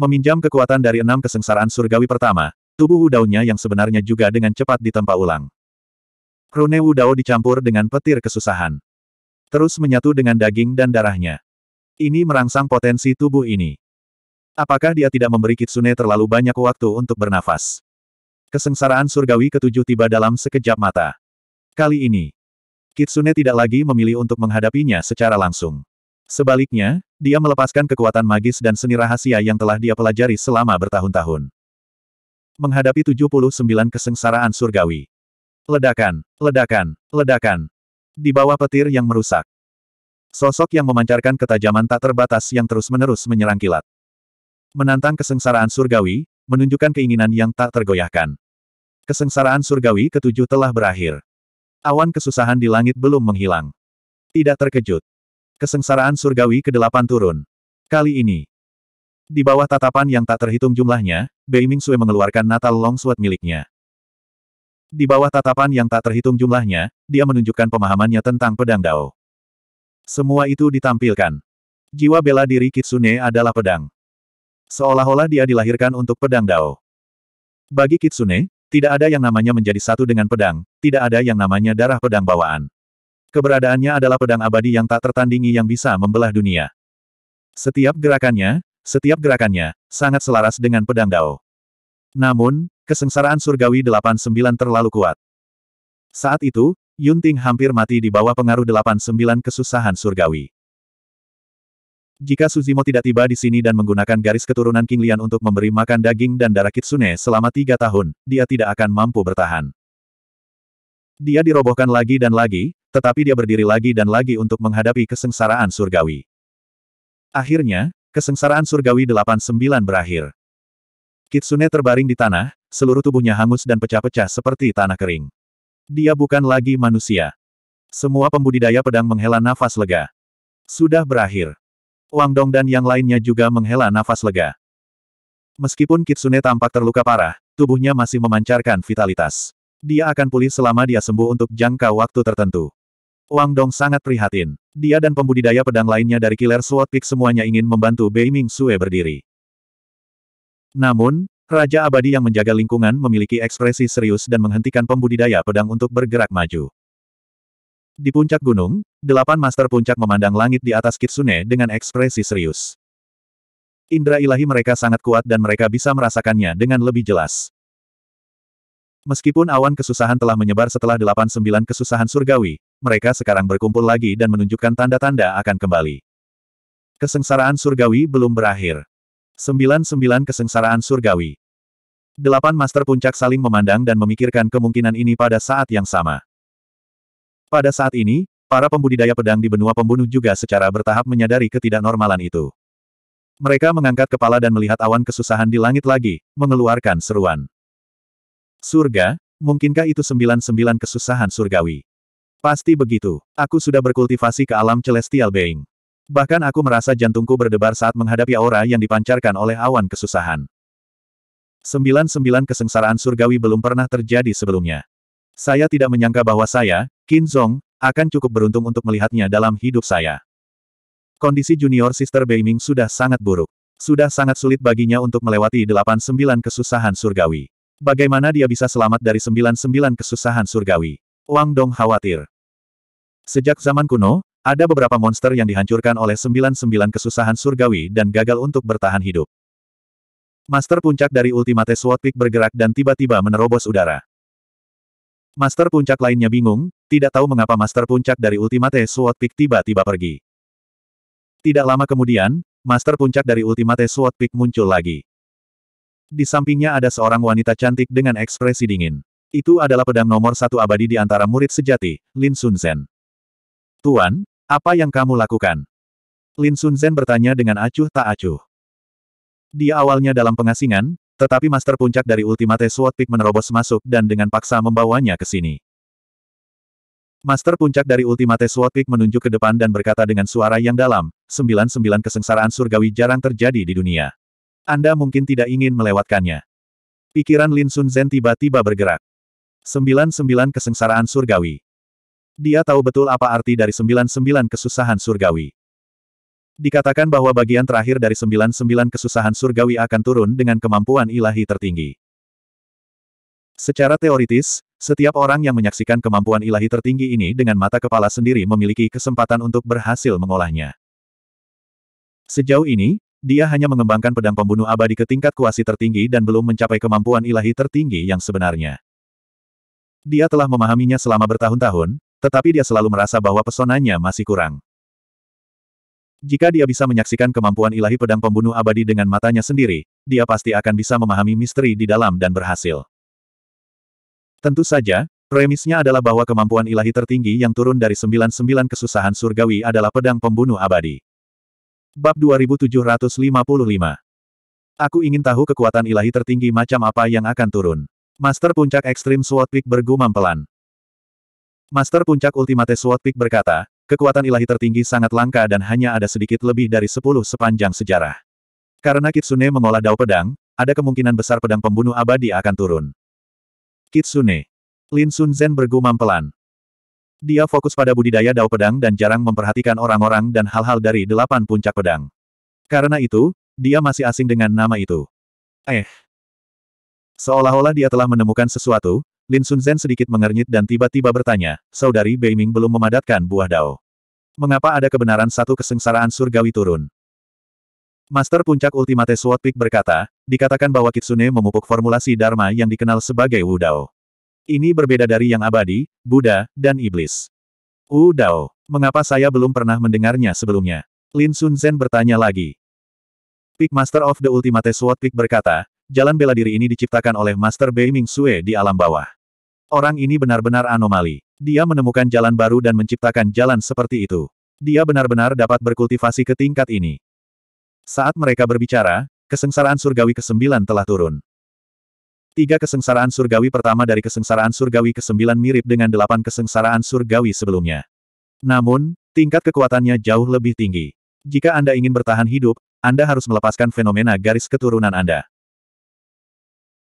Speaker 1: Meminjam kekuatan dari enam kesengsaraan surgawi pertama, tubuh wudao yang sebenarnya juga dengan cepat ditempa ulang. Rune dao dicampur dengan petir kesusahan. Terus menyatu dengan daging dan darahnya. Ini merangsang potensi tubuh ini. Apakah dia tidak memberi Kitsune terlalu banyak waktu untuk bernafas? Kesengsaraan surgawi ketujuh tiba dalam sekejap mata. Kali ini, Kitsune tidak lagi memilih untuk menghadapinya secara langsung. Sebaliknya, dia melepaskan kekuatan magis dan seni rahasia yang telah dia pelajari selama bertahun-tahun. Menghadapi 79 kesengsaraan surgawi. Ledakan, ledakan, ledakan. Di bawah petir yang merusak. Sosok yang memancarkan ketajaman tak terbatas yang terus-menerus menyerang kilat. Menantang kesengsaraan surgawi, menunjukkan keinginan yang tak tergoyahkan. Kesengsaraan surgawi ketujuh telah berakhir. Awan kesusahan di langit belum menghilang. Tidak terkejut. Kesengsaraan surgawi ke-8 turun. Kali ini. Di bawah tatapan yang tak terhitung jumlahnya, Beiming Sue mengeluarkan Natal Longsword miliknya. Di bawah tatapan yang tak terhitung jumlahnya, dia menunjukkan pemahamannya tentang pedang Dao. Semua itu ditampilkan. Jiwa bela diri Kitsune adalah pedang. Seolah-olah dia dilahirkan untuk pedang Dao. Bagi Kitsune, tidak ada yang namanya menjadi satu dengan pedang, tidak ada yang namanya darah pedang bawaan. Keberadaannya adalah pedang abadi yang tak tertandingi yang bisa membelah dunia. Setiap gerakannya, setiap gerakannya, sangat selaras dengan pedang Dao. Namun, kesengsaraan surgawi 89 terlalu kuat. Saat itu, Yunting hampir mati di bawah pengaruh 89 kesusahan surgawi. Jika Suzimo tidak tiba di sini dan menggunakan garis keturunan King Lian untuk memberi makan daging dan darah Kitsune selama tiga tahun, dia tidak akan mampu bertahan. Dia dirobohkan lagi dan lagi, tetapi dia berdiri lagi dan lagi untuk menghadapi kesengsaraan surgawi. Akhirnya, kesengsaraan surgawi 89 berakhir. Kitsune terbaring di tanah, seluruh tubuhnya hangus dan pecah-pecah seperti tanah kering. Dia bukan lagi manusia. Semua pembudidaya pedang menghela nafas lega. Sudah berakhir. Wang Dong dan yang lainnya juga menghela nafas lega. Meskipun Kitsune tampak terluka parah, tubuhnya masih memancarkan vitalitas. Dia akan pulih selama dia sembuh untuk jangka waktu tertentu. Wang Dong sangat prihatin. Dia dan pembudidaya pedang lainnya dari Killer Sword Peak semuanya ingin membantu Bei Sue berdiri. Namun, Raja Abadi yang menjaga lingkungan memiliki ekspresi serius dan menghentikan pembudidaya pedang untuk bergerak maju. Di puncak gunung, delapan master puncak memandang langit di atas Kitsune dengan ekspresi serius. Indra ilahi mereka sangat kuat dan mereka bisa merasakannya dengan lebih jelas. Meskipun awan kesusahan telah menyebar setelah delapan sembilan kesusahan surgawi, mereka sekarang berkumpul lagi dan menunjukkan tanda-tanda akan kembali. Kesengsaraan surgawi belum berakhir. Sembilan-sembilan kesengsaraan surgawi. Delapan master puncak saling memandang dan memikirkan kemungkinan ini pada saat yang sama. Pada saat ini, para pembudidaya pedang di benua pembunuh juga secara bertahap menyadari ketidaknormalan itu. Mereka mengangkat kepala dan melihat awan kesusahan di langit lagi, mengeluarkan seruan. Surga, mungkinkah itu sembilan-sembilan kesusahan surgawi? Pasti begitu. Aku sudah berkultivasi ke alam celestial being. Bahkan aku merasa jantungku berdebar saat menghadapi aura yang dipancarkan oleh awan kesusahan. Sembilan-sembilan kesengsaraan surgawi belum pernah terjadi sebelumnya. Saya tidak menyangka bahwa saya, Qin Zong, akan cukup beruntung untuk melihatnya dalam hidup saya. Kondisi junior sister Beiming sudah sangat buruk. Sudah sangat sulit baginya untuk melewati 89 kesusahan surgawi. Bagaimana dia bisa selamat dari 99 kesusahan surgawi? Wang Dong khawatir. Sejak zaman kuno, ada beberapa monster yang dihancurkan oleh 99 kesusahan surgawi dan gagal untuk bertahan hidup. Master puncak dari Ultimate Sword Peak bergerak dan tiba-tiba menerobos udara. Master puncak lainnya bingung, tidak tahu mengapa Master puncak dari Ultimate Sword Peak tiba-tiba pergi. Tidak lama kemudian, Master puncak dari Ultimate Sword Peak muncul lagi. Di sampingnya ada seorang wanita cantik dengan ekspresi dingin. Itu adalah pedang nomor satu abadi di antara murid sejati, Lin Sunzen. Tuan, apa yang kamu lakukan? Lin Sunzen bertanya dengan acuh tak acuh. Dia awalnya dalam pengasingan, tetapi Master Puncak dari Ultimate Sword Peak menerobos masuk dan dengan paksa membawanya ke sini. Master Puncak dari Ultimate Sword Peak menunjuk ke depan dan berkata dengan suara yang dalam, sembilan-sembilan kesengsaraan surgawi jarang terjadi di dunia. Anda mungkin tidak ingin melewatkannya. Pikiran Lin Sun Zen tiba-tiba bergerak. Sembilan-sembilan kesengsaraan surgawi. Dia tahu betul apa arti dari sembilan-sembilan kesusahan surgawi. Dikatakan bahwa bagian terakhir dari sembilan-sembilan kesusahan surgawi akan turun dengan kemampuan ilahi tertinggi. Secara teoritis, setiap orang yang menyaksikan kemampuan ilahi tertinggi ini dengan mata kepala sendiri memiliki kesempatan untuk berhasil mengolahnya. Sejauh ini, dia hanya mengembangkan pedang pembunuh abadi ke tingkat kuasi tertinggi dan belum mencapai kemampuan ilahi tertinggi yang sebenarnya. Dia telah memahaminya selama bertahun-tahun, tetapi dia selalu merasa bahwa pesonanya masih kurang. Jika dia bisa menyaksikan kemampuan ilahi pedang pembunuh abadi dengan matanya sendiri, dia pasti akan bisa memahami misteri di dalam dan berhasil. Tentu saja, premisnya adalah bahwa kemampuan ilahi tertinggi yang turun dari 99 kesusahan surgawi adalah pedang pembunuh abadi. Bab 2755 Aku ingin tahu kekuatan ilahi tertinggi macam apa yang akan turun. Master Puncak Ekstrim Sword Peak bergumam pelan. Master Puncak Ultimate Sword Peak berkata, Kekuatan ilahi tertinggi sangat langka dan hanya ada sedikit lebih dari sepuluh sepanjang sejarah. Karena Kitsune mengolah dao pedang, ada kemungkinan besar pedang pembunuh abadi akan turun. Kitsune. Lin Sun Zen bergumam pelan. Dia fokus pada budidaya dao pedang dan jarang memperhatikan orang-orang dan hal-hal dari delapan puncak pedang. Karena itu, dia masih asing dengan nama itu. Eh. Seolah-olah dia telah menemukan sesuatu, Lin Sun Zhen sedikit mengernyit dan tiba-tiba bertanya, Saudari Beiming belum memadatkan buah dao. Mengapa ada kebenaran satu kesengsaraan surgawi turun? Master Puncak Ultimate Sword Peak berkata, dikatakan bahwa Kitsune memupuk formulasi Dharma yang dikenal sebagai Wu Dao. Ini berbeda dari yang abadi, Buddha, dan Iblis. Wu Dao, mengapa saya belum pernah mendengarnya sebelumnya? Lin Sun Zhen bertanya lagi. Peak Master of the Ultimate Sword Peak berkata, jalan bela diri ini diciptakan oleh Master Bei Sue di alam bawah. Orang ini benar-benar anomali. Dia menemukan jalan baru dan menciptakan jalan seperti itu. Dia benar-benar dapat berkultivasi ke tingkat ini. Saat mereka berbicara, kesengsaraan surgawi ke-9 telah turun. Tiga kesengsaraan surgawi pertama dari kesengsaraan surgawi ke-9 mirip dengan delapan kesengsaraan surgawi sebelumnya. Namun, tingkat kekuatannya jauh lebih tinggi. Jika Anda ingin bertahan hidup, Anda harus melepaskan fenomena garis keturunan Anda.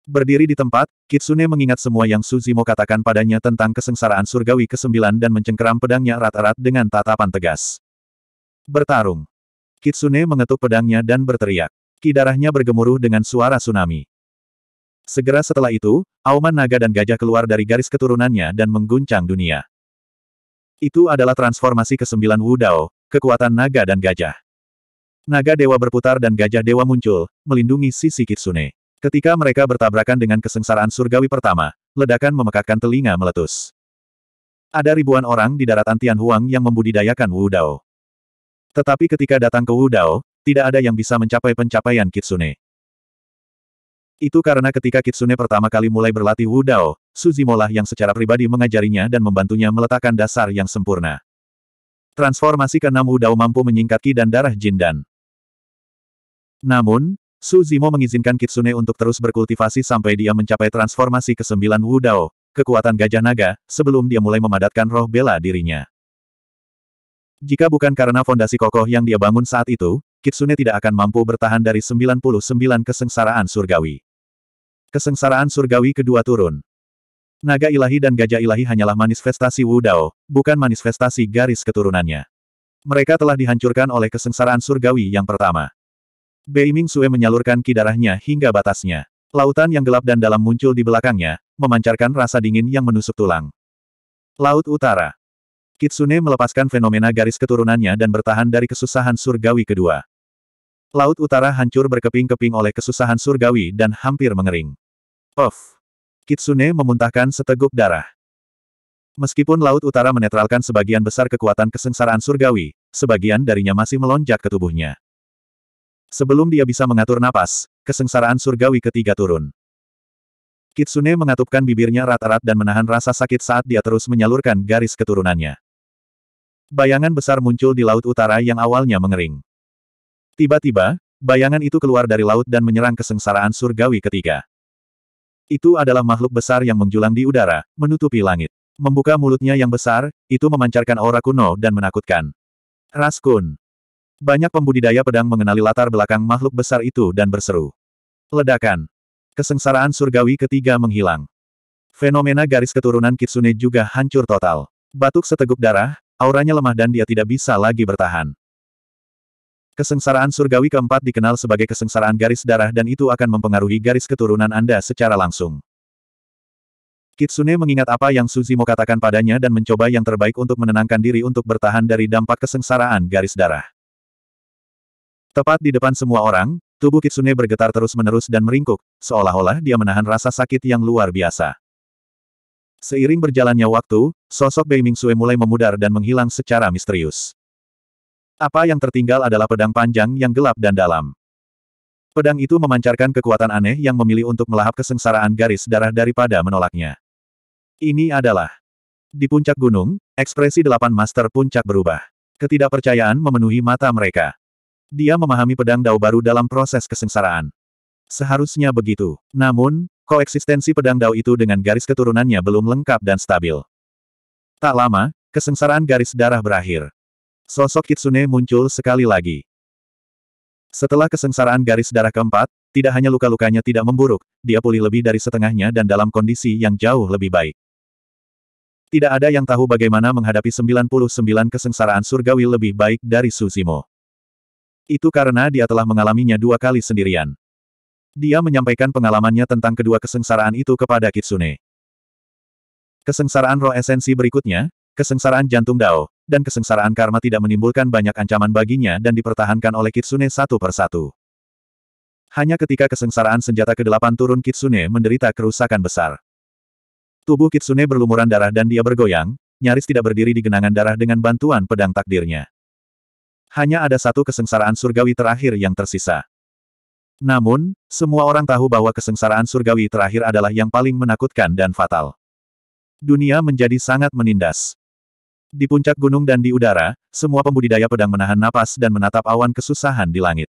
Speaker 1: Berdiri di tempat, Kitsune mengingat semua yang Suzimo katakan padanya tentang kesengsaraan surgawi ke-9 dan mencengkeram pedangnya erat-erat dengan tatapan tegas. Bertarung. Kitsune mengetuk pedangnya dan berteriak. Kidarahnya bergemuruh dengan suara tsunami. Segera setelah itu, auman naga dan gajah keluar dari garis keturunannya dan mengguncang dunia. Itu adalah transformasi ke-9 Wudao, kekuatan naga dan gajah. Naga dewa berputar dan gajah dewa muncul, melindungi sisi Kitsune. Ketika mereka bertabrakan dengan kesengsaraan surgawi pertama, ledakan memekakkan telinga meletus. Ada ribuan orang di daratan Tianhuang yang membudidayakan Wu Dao. Tetapi ketika datang ke Wu Dao, tidak ada yang bisa mencapai pencapaian Kitsune. Itu karena ketika Kitsune pertama kali mulai berlatih Wu Dao, Suzimolah yang secara pribadi mengajarinya dan membantunya meletakkan dasar yang sempurna. Transformasi ke Wu Dao mampu menyingkat ki dan darah Jindan. Namun, Su Zimo mengizinkan Kitsune untuk terus berkultivasi sampai dia mencapai transformasi ke-9 Wudao, kekuatan gajah naga, sebelum dia mulai memadatkan roh bela dirinya. Jika bukan karena fondasi kokoh yang dia bangun saat itu, Kitsune tidak akan mampu bertahan dari 99 kesengsaraan surgawi. Kesengsaraan surgawi kedua turun. Naga ilahi dan gajah ilahi hanyalah manifestasi Wudao, bukan manifestasi garis keturunannya. Mereka telah dihancurkan oleh kesengsaraan surgawi yang pertama. Beiming Sue menyalurkan kidarahnya hingga batasnya. Lautan yang gelap dan dalam muncul di belakangnya, memancarkan rasa dingin yang menusuk tulang. Laut Utara. Kitsune melepaskan fenomena garis keturunannya dan bertahan dari kesusahan surgawi kedua. Laut Utara hancur berkeping-keping oleh kesusahan surgawi dan hampir mengering. Of! Kitsune memuntahkan seteguk darah. Meskipun Laut Utara menetralkan sebagian besar kekuatan kesengsaraan surgawi, sebagian darinya masih melonjak ke tubuhnya. Sebelum dia bisa mengatur napas, kesengsaraan surgawi ketiga turun. Kitsune mengatupkan bibirnya rata-rat dan menahan rasa sakit saat dia terus menyalurkan garis keturunannya. Bayangan besar muncul di Laut Utara yang awalnya mengering. Tiba-tiba, bayangan itu keluar dari laut dan menyerang kesengsaraan surgawi ketiga. Itu adalah makhluk besar yang menjulang di udara, menutupi langit. Membuka mulutnya yang besar, itu memancarkan aura kuno dan menakutkan. Raskun. Banyak pembudidaya pedang mengenali latar belakang makhluk besar itu dan berseru. Ledakan. Kesengsaraan surgawi ketiga menghilang. Fenomena garis keturunan Kitsune juga hancur total. Batuk seteguk darah, auranya lemah dan dia tidak bisa lagi bertahan. Kesengsaraan surgawi keempat dikenal sebagai kesengsaraan garis darah dan itu akan mempengaruhi garis keturunan Anda secara langsung. Kitsune mengingat apa yang Suzimo katakan padanya dan mencoba yang terbaik untuk menenangkan diri untuk bertahan dari dampak kesengsaraan garis darah. Tepat di depan semua orang, tubuh Kitsune bergetar terus-menerus dan meringkuk, seolah-olah dia menahan rasa sakit yang luar biasa. Seiring berjalannya waktu, sosok Bei Sue mulai memudar dan menghilang secara misterius. Apa yang tertinggal adalah pedang panjang yang gelap dan dalam. Pedang itu memancarkan kekuatan aneh yang memilih untuk melahap kesengsaraan garis darah daripada menolaknya. Ini adalah di puncak gunung, ekspresi delapan master puncak berubah. Ketidakpercayaan memenuhi mata mereka. Dia memahami pedang Dao baru dalam proses kesengsaraan. Seharusnya begitu. Namun, koeksistensi pedang Dao itu dengan garis keturunannya belum lengkap dan stabil. Tak lama, kesengsaraan garis darah berakhir. Sosok Kitsune muncul sekali lagi. Setelah kesengsaraan garis darah keempat, tidak hanya luka-lukanya tidak memburuk, dia pulih lebih dari setengahnya dan dalam kondisi yang jauh lebih baik. Tidak ada yang tahu bagaimana menghadapi 99 kesengsaraan surgawi lebih baik dari Susimo. Itu karena dia telah mengalaminya dua kali sendirian. Dia menyampaikan pengalamannya tentang kedua kesengsaraan itu kepada Kitsune. Kesengsaraan roh esensi berikutnya, kesengsaraan jantung dao, dan kesengsaraan karma tidak menimbulkan banyak ancaman baginya dan dipertahankan oleh Kitsune satu persatu. Hanya ketika kesengsaraan senjata ke-8 turun Kitsune menderita kerusakan besar. Tubuh Kitsune berlumuran darah dan dia bergoyang, nyaris tidak berdiri di genangan darah dengan bantuan pedang takdirnya hanya ada satu kesengsaraan surgawi terakhir yang tersisa. Namun, semua orang tahu bahwa kesengsaraan surgawi terakhir adalah yang paling menakutkan dan fatal. Dunia menjadi sangat menindas. Di puncak gunung dan di udara, semua pembudidaya pedang menahan napas dan menatap awan kesusahan di langit.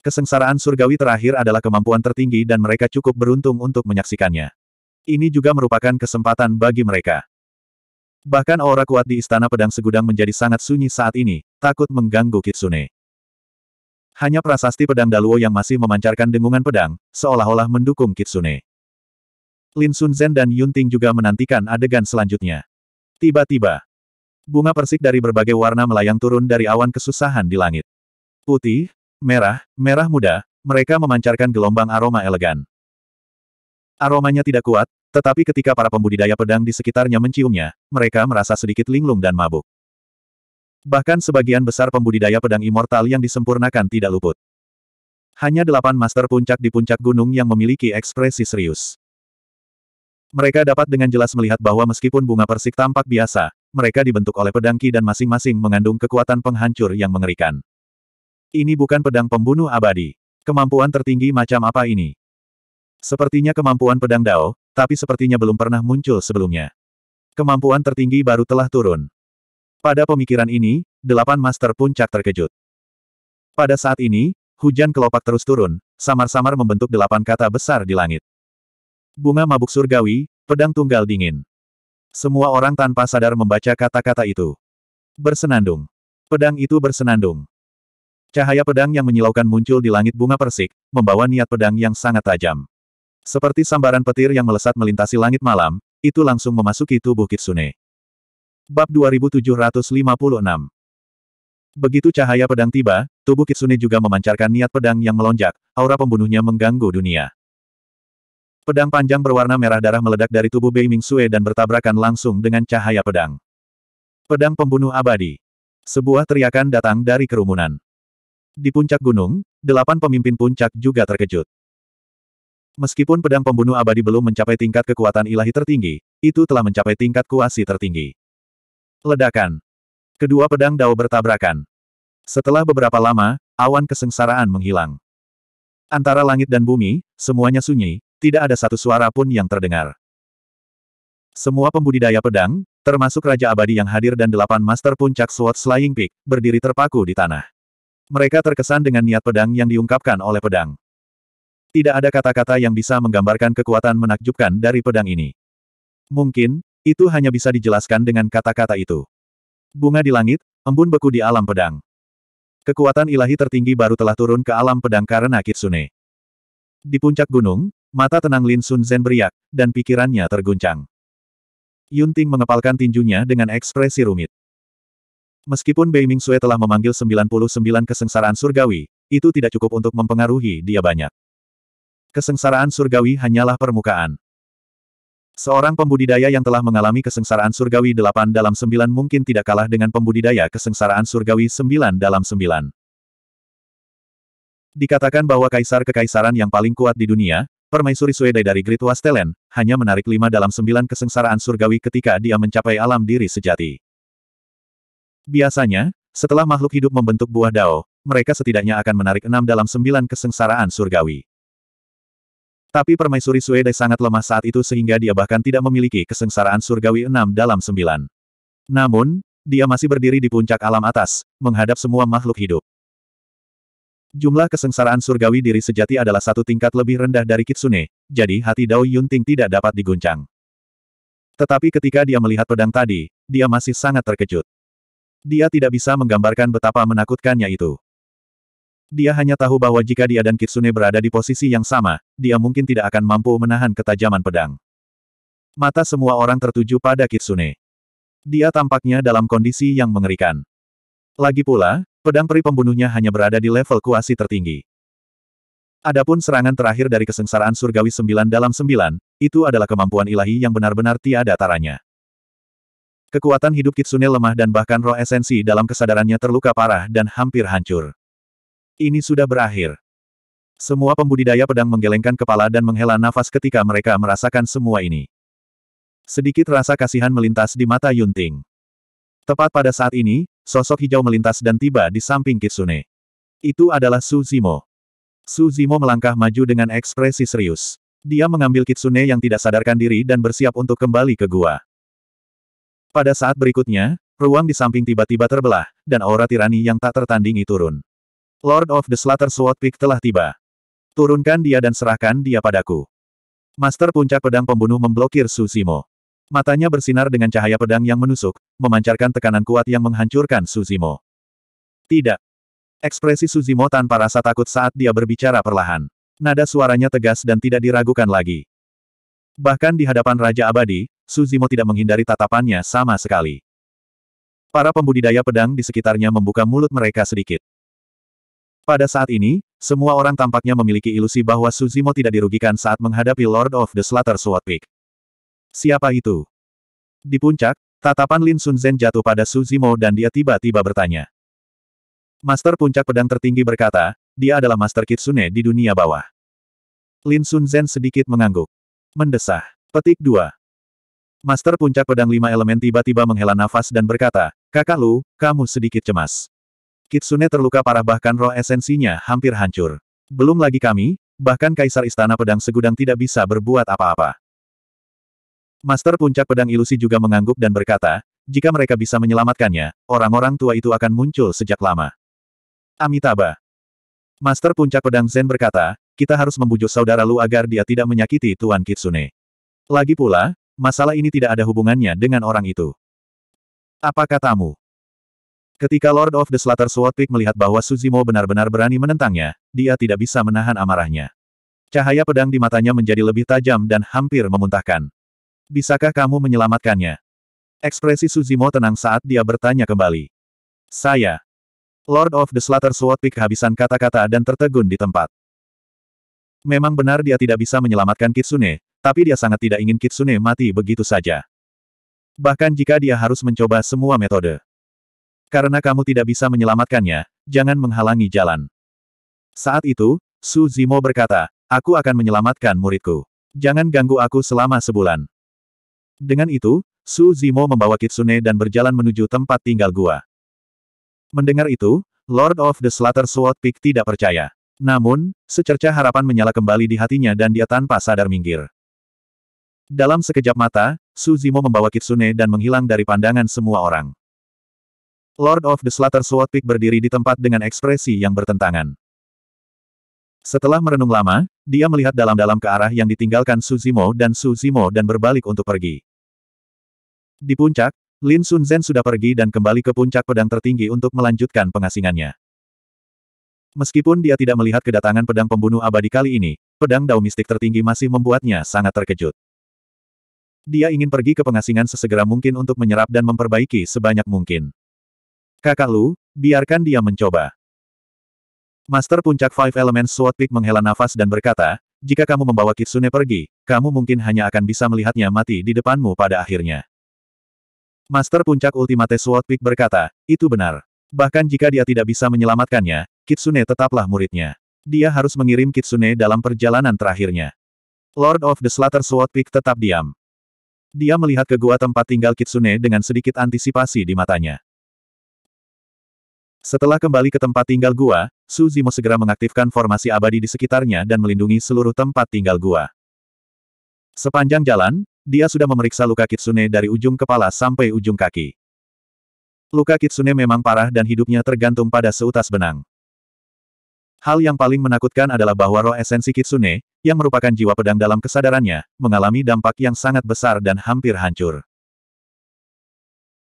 Speaker 1: Kesengsaraan surgawi terakhir adalah kemampuan tertinggi dan mereka cukup beruntung untuk menyaksikannya. Ini juga merupakan kesempatan bagi mereka. Bahkan aura kuat di Istana Pedang Segudang menjadi sangat sunyi saat ini, takut mengganggu Kitsune. Hanya prasasti pedang Daluo yang masih memancarkan dengungan pedang, seolah-olah mendukung Kitsune. Lin Sun Zen dan Yun Ting juga menantikan adegan selanjutnya. Tiba-tiba, bunga persik dari berbagai warna melayang turun dari awan kesusahan di langit. Putih, merah, merah muda, mereka memancarkan gelombang aroma elegan. Aromanya tidak kuat, tetapi ketika para pembudidaya pedang di sekitarnya menciumnya, mereka merasa sedikit linglung dan mabuk. Bahkan sebagian besar pembudidaya pedang immortal yang disempurnakan tidak luput. Hanya delapan master puncak di puncak gunung yang memiliki ekspresi serius. Mereka dapat dengan jelas melihat bahwa meskipun bunga persik tampak biasa, mereka dibentuk oleh pedangki dan masing-masing mengandung kekuatan penghancur yang mengerikan. Ini bukan pedang pembunuh abadi. Kemampuan tertinggi macam apa ini? Sepertinya kemampuan pedang Dao, tapi sepertinya belum pernah muncul sebelumnya. Kemampuan tertinggi baru telah turun. Pada pemikiran ini, delapan master puncak terkejut. Pada saat ini, hujan kelopak terus turun, samar-samar membentuk delapan kata besar di langit. Bunga mabuk surgawi, pedang tunggal dingin. Semua orang tanpa sadar membaca kata-kata itu. Bersenandung. Pedang itu bersenandung. Cahaya pedang yang menyilaukan muncul di langit bunga persik, membawa niat pedang yang sangat tajam. Seperti sambaran petir yang melesat melintasi langit malam, itu langsung memasuki tubuh Kitsune. Bab 2756 Begitu cahaya pedang tiba, tubuh Kitsune juga memancarkan niat pedang yang melonjak, aura pembunuhnya mengganggu dunia. Pedang panjang berwarna merah darah meledak dari tubuh Bei Ming Sui dan bertabrakan langsung dengan cahaya pedang. Pedang pembunuh abadi. Sebuah teriakan datang dari kerumunan. Di puncak gunung, delapan pemimpin puncak juga terkejut. Meskipun pedang pembunuh abadi belum mencapai tingkat kekuatan ilahi tertinggi, itu telah mencapai tingkat kuasi tertinggi. Ledakan. Kedua pedang Dao bertabrakan. Setelah beberapa lama, awan kesengsaraan menghilang. Antara langit dan bumi, semuanya sunyi, tidak ada satu suara pun yang terdengar. Semua pembudidaya pedang, termasuk Raja Abadi yang hadir dan delapan Master Puncak Sword Slaying Peak, berdiri terpaku di tanah. Mereka terkesan dengan niat pedang yang diungkapkan oleh pedang. Tidak ada kata-kata yang bisa menggambarkan kekuatan menakjubkan dari pedang ini. Mungkin, itu hanya bisa dijelaskan dengan kata-kata itu. Bunga di langit, embun beku di alam pedang. Kekuatan ilahi tertinggi baru telah turun ke alam pedang karena Kitsune. Di puncak gunung, mata tenang Lin Sun Zen beriak, dan pikirannya terguncang. Yun Ting mengepalkan tinjunya dengan ekspresi rumit. Meskipun Bei Ming Sui telah memanggil 99 kesengsaraan surgawi, itu tidak cukup untuk mempengaruhi dia banyak. Kesengsaraan surgawi hanyalah permukaan. Seorang pembudidaya yang telah mengalami kesengsaraan surgawi delapan dalam sembilan mungkin tidak kalah dengan pembudidaya kesengsaraan surgawi sembilan dalam sembilan. Dikatakan bahwa kaisar kekaisaran yang paling kuat di dunia, Permaisuri Suedai dari Great Wastelen, hanya menarik lima dalam sembilan kesengsaraan surgawi ketika dia mencapai alam diri sejati. Biasanya, setelah makhluk hidup membentuk buah dao, mereka setidaknya akan menarik enam dalam sembilan kesengsaraan surgawi. Tapi permaisuri Suede sangat lemah saat itu sehingga dia bahkan tidak memiliki kesengsaraan surgawi enam dalam sembilan. Namun, dia masih berdiri di puncak alam atas, menghadap semua makhluk hidup. Jumlah kesengsaraan surgawi diri sejati adalah satu tingkat lebih rendah dari Kitsune, jadi hati Dao Yunting tidak dapat diguncang. Tetapi ketika dia melihat pedang tadi, dia masih sangat terkejut. Dia tidak bisa menggambarkan betapa menakutkannya itu. Dia hanya tahu bahwa jika dia dan Kitsune berada di posisi yang sama, dia mungkin tidak akan mampu menahan ketajaman pedang. Mata semua orang tertuju pada Kitsune. Dia tampaknya dalam kondisi yang mengerikan. Lagi pula, pedang peri pembunuhnya hanya berada di level kuasi tertinggi. Adapun serangan terakhir dari kesengsaraan surgawi sembilan dalam sembilan, itu adalah kemampuan ilahi yang benar-benar tiada taranya. Kekuatan hidup Kitsune lemah dan bahkan roh esensi dalam kesadarannya terluka parah dan hampir hancur. Ini sudah berakhir. Semua pembudidaya pedang menggelengkan kepala dan menghela nafas ketika mereka merasakan semua ini. Sedikit rasa kasihan melintas di mata Yunting. Tepat pada saat ini, sosok hijau melintas dan tiba di samping Kitsune. Itu adalah Su Zimo. Su Zimo melangkah maju dengan ekspresi serius. Dia mengambil Kitsune yang tidak sadarkan diri dan bersiap untuk kembali ke gua. Pada saat berikutnya, ruang di samping tiba-tiba terbelah, dan aura tirani yang tak tertandingi turun. Lord of the Slater Sword Peak telah tiba. Turunkan dia dan serahkan dia padaku. Master puncak pedang pembunuh memblokir Suzimo. Matanya bersinar dengan cahaya pedang yang menusuk, memancarkan tekanan kuat yang menghancurkan Suzimo. Tidak. Ekspresi Suzimo tanpa rasa takut saat dia berbicara perlahan. Nada suaranya tegas dan tidak diragukan lagi. Bahkan di hadapan Raja Abadi, Suzimo tidak menghindari tatapannya sama sekali. Para pembudidaya pedang di sekitarnya membuka mulut mereka sedikit. Pada saat ini, semua orang tampaknya memiliki ilusi bahwa Suzimo tidak dirugikan saat menghadapi Lord of the Slater Sword Peak. Siapa itu? Di puncak, tatapan Lin Sun Zen jatuh pada Suzimo dan dia tiba-tiba bertanya. Master puncak pedang tertinggi berkata, dia adalah Master Kitsune di dunia bawah. Lin Sun Zen sedikit mengangguk. Mendesah. Petik 2. Master puncak pedang lima elemen tiba-tiba menghela nafas dan berkata, Kakak Lu, kamu sedikit cemas. Kitsune terluka parah bahkan roh esensinya hampir hancur. Belum lagi kami, bahkan Kaisar Istana Pedang Segudang tidak bisa berbuat apa-apa. Master Puncak Pedang Ilusi juga mengangguk dan berkata, jika mereka bisa menyelamatkannya, orang-orang tua itu akan muncul sejak lama. Amitabha. Master Puncak Pedang Zen berkata, kita harus membujuk saudara Lu agar dia tidak menyakiti Tuan Kitsune. Lagi pula, masalah ini tidak ada hubungannya dengan orang itu. Apa katamu? Ketika Lord of the Slater Sword Peak melihat bahwa Suzimo benar-benar berani menentangnya, dia tidak bisa menahan amarahnya. Cahaya pedang di matanya menjadi lebih tajam dan hampir memuntahkan. Bisakah kamu menyelamatkannya? Ekspresi Suzimo tenang saat dia bertanya kembali. Saya. Lord of the Slater Sword Peak kehabisan kata-kata dan tertegun di tempat. Memang benar dia tidak bisa menyelamatkan Kitsune, tapi dia sangat tidak ingin Kitsune mati begitu saja. Bahkan jika dia harus mencoba semua metode. Karena kamu tidak bisa menyelamatkannya, jangan menghalangi jalan. Saat itu, Su Zimo berkata, aku akan menyelamatkan muridku. Jangan ganggu aku selama sebulan. Dengan itu, Su Zimo membawa Kitsune dan berjalan menuju tempat tinggal gua. Mendengar itu, Lord of the Slaughter Sword Peak tidak percaya. Namun, secerca harapan menyala kembali di hatinya dan dia tanpa sadar minggir. Dalam sekejap mata, Su Zimo membawa Kitsune dan menghilang dari pandangan semua orang. Lord of the Slater Sword Peak berdiri di tempat dengan ekspresi yang bertentangan. Setelah merenung lama, dia melihat dalam-dalam ke arah yang ditinggalkan Suzimo dan Suzimo dan berbalik untuk pergi. Di puncak, Lin Sun Zen sudah pergi dan kembali ke puncak pedang tertinggi untuk melanjutkan pengasingannya. Meskipun dia tidak melihat kedatangan pedang pembunuh abadi kali ini, pedang dao mistik tertinggi masih membuatnya sangat terkejut. Dia ingin pergi ke pengasingan sesegera mungkin untuk menyerap dan memperbaiki sebanyak mungkin. Kakak Lu, biarkan dia mencoba. Master Puncak Five Elements Sword Peak menghela nafas dan berkata, jika kamu membawa Kitsune pergi, kamu mungkin hanya akan bisa melihatnya mati di depanmu pada akhirnya. Master Puncak Ultimate Sword Peak berkata, itu benar. Bahkan jika dia tidak bisa menyelamatkannya, Kitsune tetaplah muridnya. Dia harus mengirim Kitsune dalam perjalanan terakhirnya. Lord of the Slaughter Sword Peak tetap diam. Dia melihat ke gua tempat tinggal Kitsune dengan sedikit antisipasi di matanya. Setelah kembali ke tempat tinggal gua, Su Zimo segera mengaktifkan formasi abadi di sekitarnya dan melindungi seluruh tempat tinggal gua. Sepanjang jalan, dia sudah memeriksa luka Kitsune dari ujung kepala sampai ujung kaki. Luka Kitsune memang parah dan hidupnya tergantung pada seutas benang. Hal yang paling menakutkan adalah bahwa roh esensi Kitsune, yang merupakan jiwa pedang dalam kesadarannya, mengalami dampak yang sangat besar dan hampir hancur.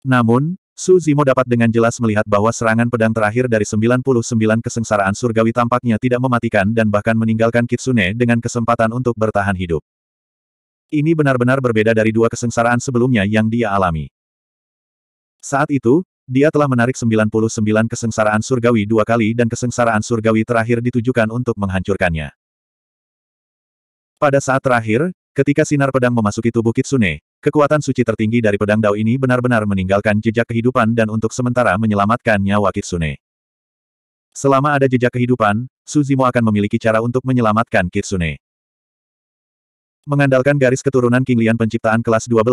Speaker 1: Namun, Su Zimo dapat dengan jelas melihat bahwa serangan pedang terakhir dari 99 kesengsaraan surgawi tampaknya tidak mematikan dan bahkan meninggalkan Kitsune dengan kesempatan untuk bertahan hidup. Ini benar-benar berbeda dari dua kesengsaraan sebelumnya yang dia alami. Saat itu, dia telah menarik 99 kesengsaraan surgawi dua kali dan kesengsaraan surgawi terakhir ditujukan untuk menghancurkannya. Pada saat terakhir, Ketika sinar pedang memasuki tubuh Kitsune, kekuatan suci tertinggi dari pedang Dao ini benar-benar meninggalkan jejak kehidupan dan untuk sementara menyelamatkan nyawa Kitsune. Selama ada jejak kehidupan, Suzimo akan memiliki cara untuk menyelamatkan Kitsune. Mengandalkan garis keturunan King Lian penciptaan kelas 12,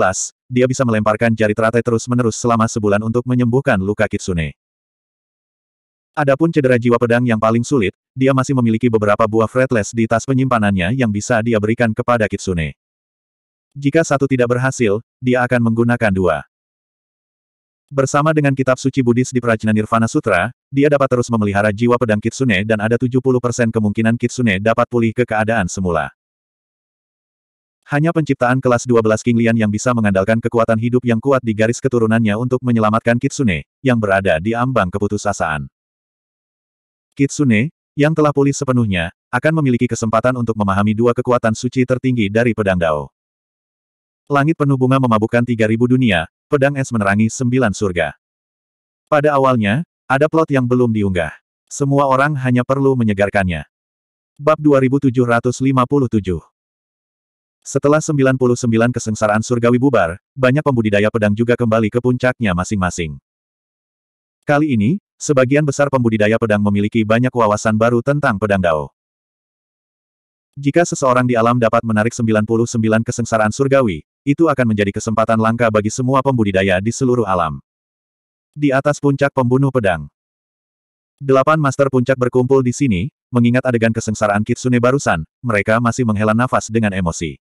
Speaker 1: dia bisa melemparkan jari teratai terus-menerus selama sebulan untuk menyembuhkan luka Kitsune. Adapun cedera jiwa pedang yang paling sulit, dia masih memiliki beberapa buah fretless di tas penyimpanannya yang bisa dia berikan kepada Kitsune. Jika satu tidak berhasil, dia akan menggunakan dua. Bersama dengan kitab suci Buddhis di Prajna Nirvana Sutra, dia dapat terus memelihara jiwa pedang Kitsune dan ada 70% kemungkinan Kitsune dapat pulih ke keadaan semula. Hanya penciptaan kelas 12 Kinglian yang bisa mengandalkan kekuatan hidup yang kuat di garis keturunannya untuk menyelamatkan Kitsune, yang berada di ambang keputusasaan. Kitsune, yang telah pulih sepenuhnya, akan memiliki kesempatan untuk memahami dua kekuatan suci tertinggi dari pedang Dao. Langit penuh bunga memabukkan tiga ribu dunia, pedang es menerangi sembilan surga. Pada awalnya, ada plot yang belum diunggah. Semua orang hanya perlu menyegarkannya. Bab 2757 Setelah 99 kesengsaraan surgawi bubar, banyak pembudidaya pedang juga kembali ke puncaknya masing-masing. Kali ini, Sebagian besar pembudidaya pedang memiliki banyak wawasan baru tentang pedang Dao. Jika seseorang di alam dapat menarik 99 kesengsaraan surgawi, itu akan menjadi kesempatan langka bagi semua pembudidaya di seluruh alam. Di atas puncak pembunuh pedang. Delapan master puncak berkumpul di sini, mengingat adegan kesengsaraan Kitsune barusan, mereka masih menghela nafas dengan emosi.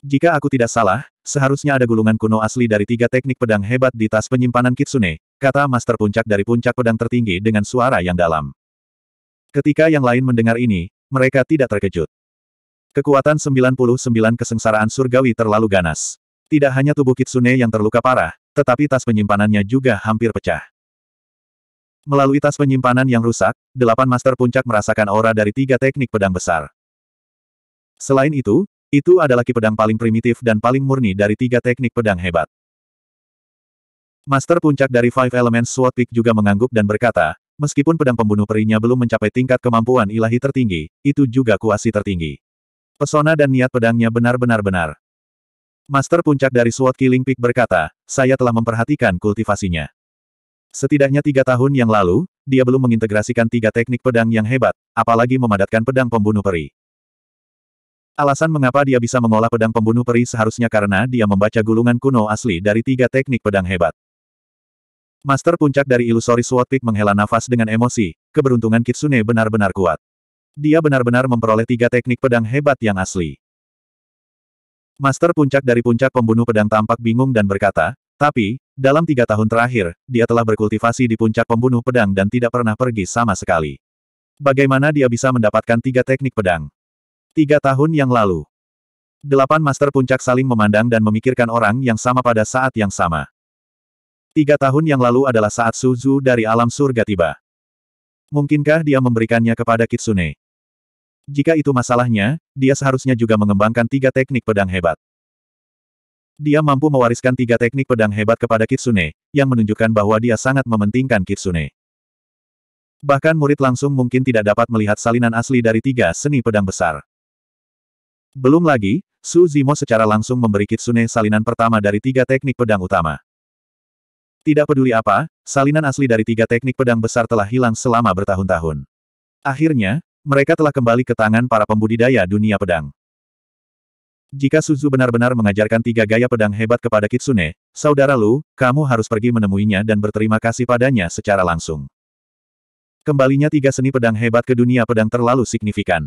Speaker 1: Jika aku tidak salah, seharusnya ada gulungan kuno asli dari tiga teknik pedang hebat di tas penyimpanan Kitsune, kata Master Puncak dari puncak pedang tertinggi dengan suara yang dalam. Ketika yang lain mendengar ini, mereka tidak terkejut. Kekuatan 99 kesengsaraan surgawi terlalu ganas. Tidak hanya tubuh Kitsune yang terluka parah, tetapi tas penyimpanannya juga hampir pecah. Melalui tas penyimpanan yang rusak, delapan master puncak merasakan aura dari tiga teknik pedang besar. Selain itu, itu adalah ki pedang paling primitif dan paling murni dari tiga teknik pedang hebat. Master puncak dari Five Elements Sword Peak juga mengangguk dan berkata, meskipun pedang pembunuh perinya belum mencapai tingkat kemampuan ilahi tertinggi, itu juga kuasi tertinggi. Pesona dan niat pedangnya benar-benar benar. Master puncak dari Sword Killing Peak berkata, saya telah memperhatikan kultivasinya. Setidaknya tiga tahun yang lalu, dia belum mengintegrasikan tiga teknik pedang yang hebat, apalagi memadatkan pedang pembunuh peri. Alasan mengapa dia bisa mengolah pedang pembunuh peri seharusnya karena dia membaca gulungan kuno asli dari tiga teknik pedang hebat. Master puncak dari ilusori Sword Peak menghela nafas dengan emosi, keberuntungan Kitsune benar-benar kuat. Dia benar-benar memperoleh tiga teknik pedang hebat yang asli. Master puncak dari puncak pembunuh pedang tampak bingung dan berkata, tapi, dalam tiga tahun terakhir, dia telah berkultivasi di puncak pembunuh pedang dan tidak pernah pergi sama sekali. Bagaimana dia bisa mendapatkan tiga teknik pedang? Tiga tahun yang lalu. Delapan master puncak saling memandang dan memikirkan orang yang sama pada saat yang sama. Tiga tahun yang lalu adalah saat Suzu dari alam surga tiba. Mungkinkah dia memberikannya kepada Kitsune? Jika itu masalahnya, dia seharusnya juga mengembangkan tiga teknik pedang hebat. Dia mampu mewariskan tiga teknik pedang hebat kepada Kitsune, yang menunjukkan bahwa dia sangat mementingkan Kitsune. Bahkan murid langsung mungkin tidak dapat melihat salinan asli dari tiga seni pedang besar. Belum lagi, Su Zimo secara langsung memberi Kitsune salinan pertama dari tiga teknik pedang utama. Tidak peduli apa, salinan asli dari tiga teknik pedang besar telah hilang selama bertahun-tahun. Akhirnya, mereka telah kembali ke tangan para pembudidaya dunia pedang. Jika Suzu benar-benar mengajarkan tiga gaya pedang hebat kepada Kitsune, saudara Lu, kamu harus pergi menemuinya dan berterima kasih padanya secara langsung. Kembalinya tiga seni pedang hebat ke dunia pedang terlalu signifikan.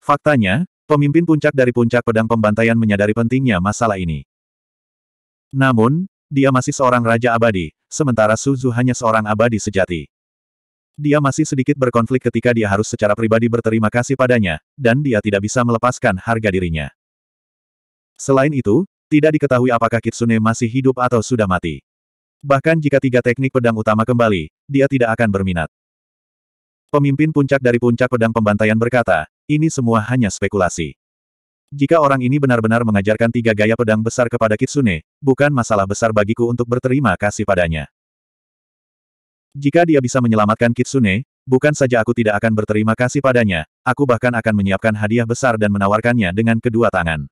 Speaker 1: Faktanya, Pemimpin puncak dari puncak pedang pembantaian menyadari pentingnya masalah ini. Namun, dia masih seorang raja abadi, sementara Suzu hanya seorang abadi sejati. Dia masih sedikit berkonflik ketika dia harus secara pribadi berterima kasih padanya, dan dia tidak bisa melepaskan harga dirinya. Selain itu, tidak diketahui apakah Kitsune masih hidup atau sudah mati. Bahkan jika tiga teknik pedang utama kembali, dia tidak akan berminat. Pemimpin puncak dari puncak pedang pembantaian berkata, ini semua hanya spekulasi. Jika orang ini benar-benar mengajarkan tiga gaya pedang besar kepada Kitsune, bukan masalah besar bagiku untuk berterima kasih padanya. Jika dia bisa menyelamatkan Kitsune, bukan saja aku tidak akan berterima kasih padanya, aku bahkan akan menyiapkan hadiah besar dan menawarkannya dengan kedua tangan.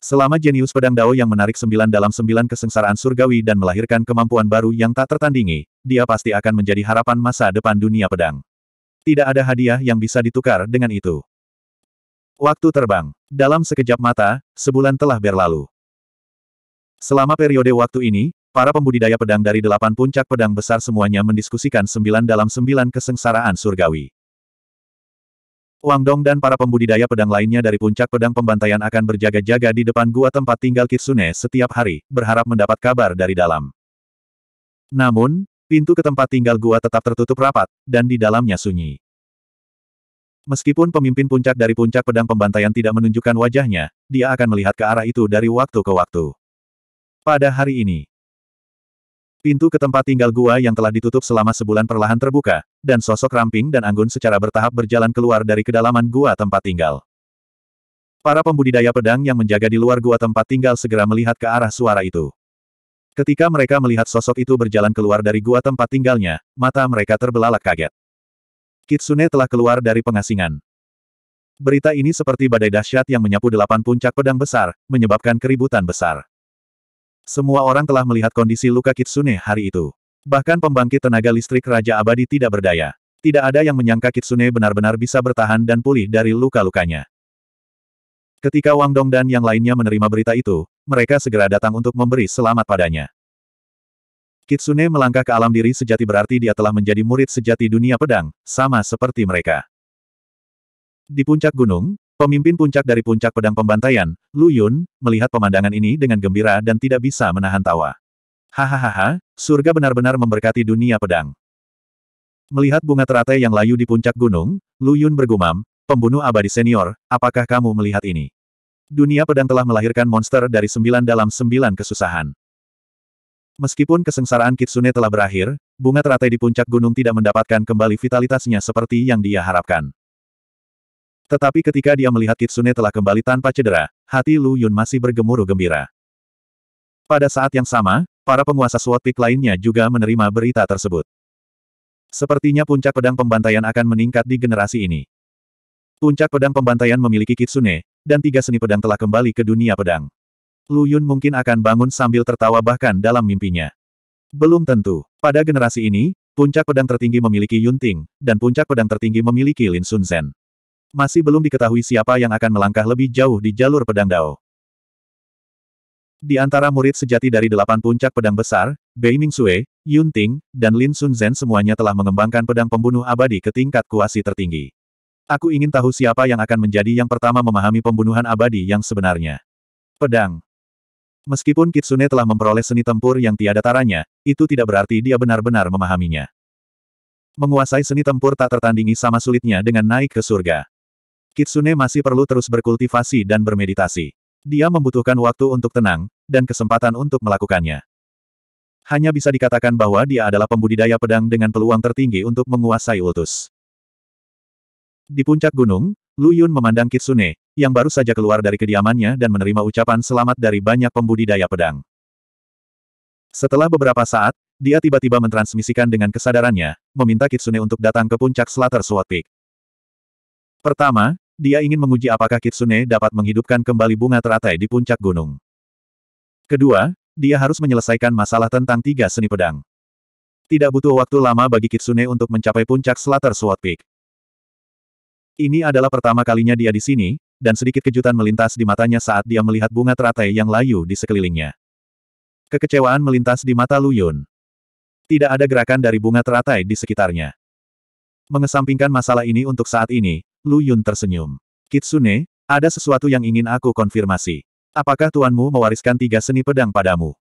Speaker 1: Selama jenius pedang Dao yang menarik sembilan dalam sembilan kesengsaraan surgawi dan melahirkan kemampuan baru yang tak tertandingi, dia pasti akan menjadi harapan masa depan dunia pedang. Tidak ada hadiah yang bisa ditukar dengan itu. Waktu terbang. Dalam sekejap mata, sebulan telah berlalu. Selama periode waktu ini, para pembudidaya pedang dari delapan puncak pedang besar semuanya mendiskusikan sembilan dalam sembilan kesengsaraan surgawi. Wang Dong dan para pembudidaya pedang lainnya dari puncak pedang pembantaian akan berjaga-jaga di depan gua tempat tinggal Kitsune setiap hari, berharap mendapat kabar dari dalam. Namun, Pintu ke tempat tinggal gua tetap tertutup rapat, dan di dalamnya sunyi. Meskipun pemimpin puncak dari puncak pedang pembantaian tidak menunjukkan wajahnya, dia akan melihat ke arah itu dari waktu ke waktu. Pada hari ini, pintu ke tempat tinggal gua yang telah ditutup selama sebulan perlahan terbuka, dan sosok ramping dan anggun secara bertahap berjalan keluar dari kedalaman gua tempat tinggal. Para pembudidaya pedang yang menjaga di luar gua tempat tinggal segera melihat ke arah suara itu. Ketika mereka melihat sosok itu berjalan keluar dari gua tempat tinggalnya, mata mereka terbelalak kaget. Kitsune telah keluar dari pengasingan. Berita ini seperti badai dahsyat yang menyapu delapan puncak pedang besar, menyebabkan keributan besar. Semua orang telah melihat kondisi luka Kitsune hari itu. Bahkan pembangkit tenaga listrik Raja Abadi tidak berdaya. Tidak ada yang menyangka Kitsune benar-benar bisa bertahan dan pulih dari luka-lukanya. Ketika Wang Dong dan yang lainnya menerima berita itu, mereka segera datang untuk memberi selamat padanya. Kitsune melangkah ke alam diri sejati berarti dia telah menjadi murid sejati dunia pedang, sama seperti mereka. Di puncak gunung, pemimpin puncak dari puncak pedang pembantaian, Lu Yun, melihat pemandangan ini dengan gembira dan tidak bisa menahan tawa. Hahaha, surga benar-benar memberkati dunia pedang. Melihat bunga teratai yang layu di puncak gunung, Lu Yun bergumam, Pembunuh abadi senior, apakah kamu melihat ini? Dunia pedang telah melahirkan monster dari sembilan dalam sembilan kesusahan. Meskipun kesengsaraan Kitsune telah berakhir, bunga teratai di puncak gunung tidak mendapatkan kembali vitalitasnya seperti yang dia harapkan. Tetapi ketika dia melihat Kitsune telah kembali tanpa cedera, hati Lu Yun masih bergemuruh gembira. Pada saat yang sama, para penguasa SWAT Peak lainnya juga menerima berita tersebut. Sepertinya puncak pedang pembantaian akan meningkat di generasi ini. Puncak pedang pembantaian memiliki kitsune, dan tiga seni pedang telah kembali ke dunia pedang. Lu Yun mungkin akan bangun sambil tertawa bahkan dalam mimpinya. Belum tentu. Pada generasi ini, puncak pedang tertinggi memiliki Yun Ting, dan puncak pedang tertinggi memiliki Lin Sun Zen. Masih belum diketahui siapa yang akan melangkah lebih jauh di jalur pedang Dao. Di antara murid sejati dari delapan puncak pedang besar, Bei Ming Yun Ting, dan Lin Sun Zen semuanya telah mengembangkan pedang pembunuh abadi ke tingkat kuasi tertinggi. Aku ingin tahu siapa yang akan menjadi yang pertama memahami pembunuhan abadi yang sebenarnya. Pedang. Meskipun Kitsune telah memperoleh seni tempur yang tiada taranya, itu tidak berarti dia benar-benar memahaminya. Menguasai seni tempur tak tertandingi sama sulitnya dengan naik ke surga. Kitsune masih perlu terus berkultivasi dan bermeditasi. Dia membutuhkan waktu untuk tenang, dan kesempatan untuk melakukannya. Hanya bisa dikatakan bahwa dia adalah pembudidaya pedang dengan peluang tertinggi untuk menguasai ultus. Di puncak gunung, Lu Yun memandang Kitsune, yang baru saja keluar dari kediamannya dan menerima ucapan selamat dari banyak pembudidaya pedang. Setelah beberapa saat, dia tiba-tiba mentransmisikan dengan kesadarannya, meminta Kitsune untuk datang ke puncak Slater Sword Peak. Pertama, dia ingin menguji apakah Kitsune dapat menghidupkan kembali bunga teratai di puncak gunung. Kedua, dia harus menyelesaikan masalah tentang tiga seni pedang. Tidak butuh waktu lama bagi Kitsune untuk mencapai puncak Slater Sword Peak. Ini adalah pertama kalinya dia di sini, dan sedikit kejutan melintas di matanya saat dia melihat bunga teratai yang layu di sekelilingnya. Kekecewaan melintas di mata Luyun. Tidak ada gerakan dari bunga teratai di sekitarnya. Mengesampingkan masalah ini untuk saat ini, Luyun tersenyum. Kitsune, ada sesuatu yang ingin aku konfirmasi. Apakah tuanmu mewariskan tiga seni pedang padamu?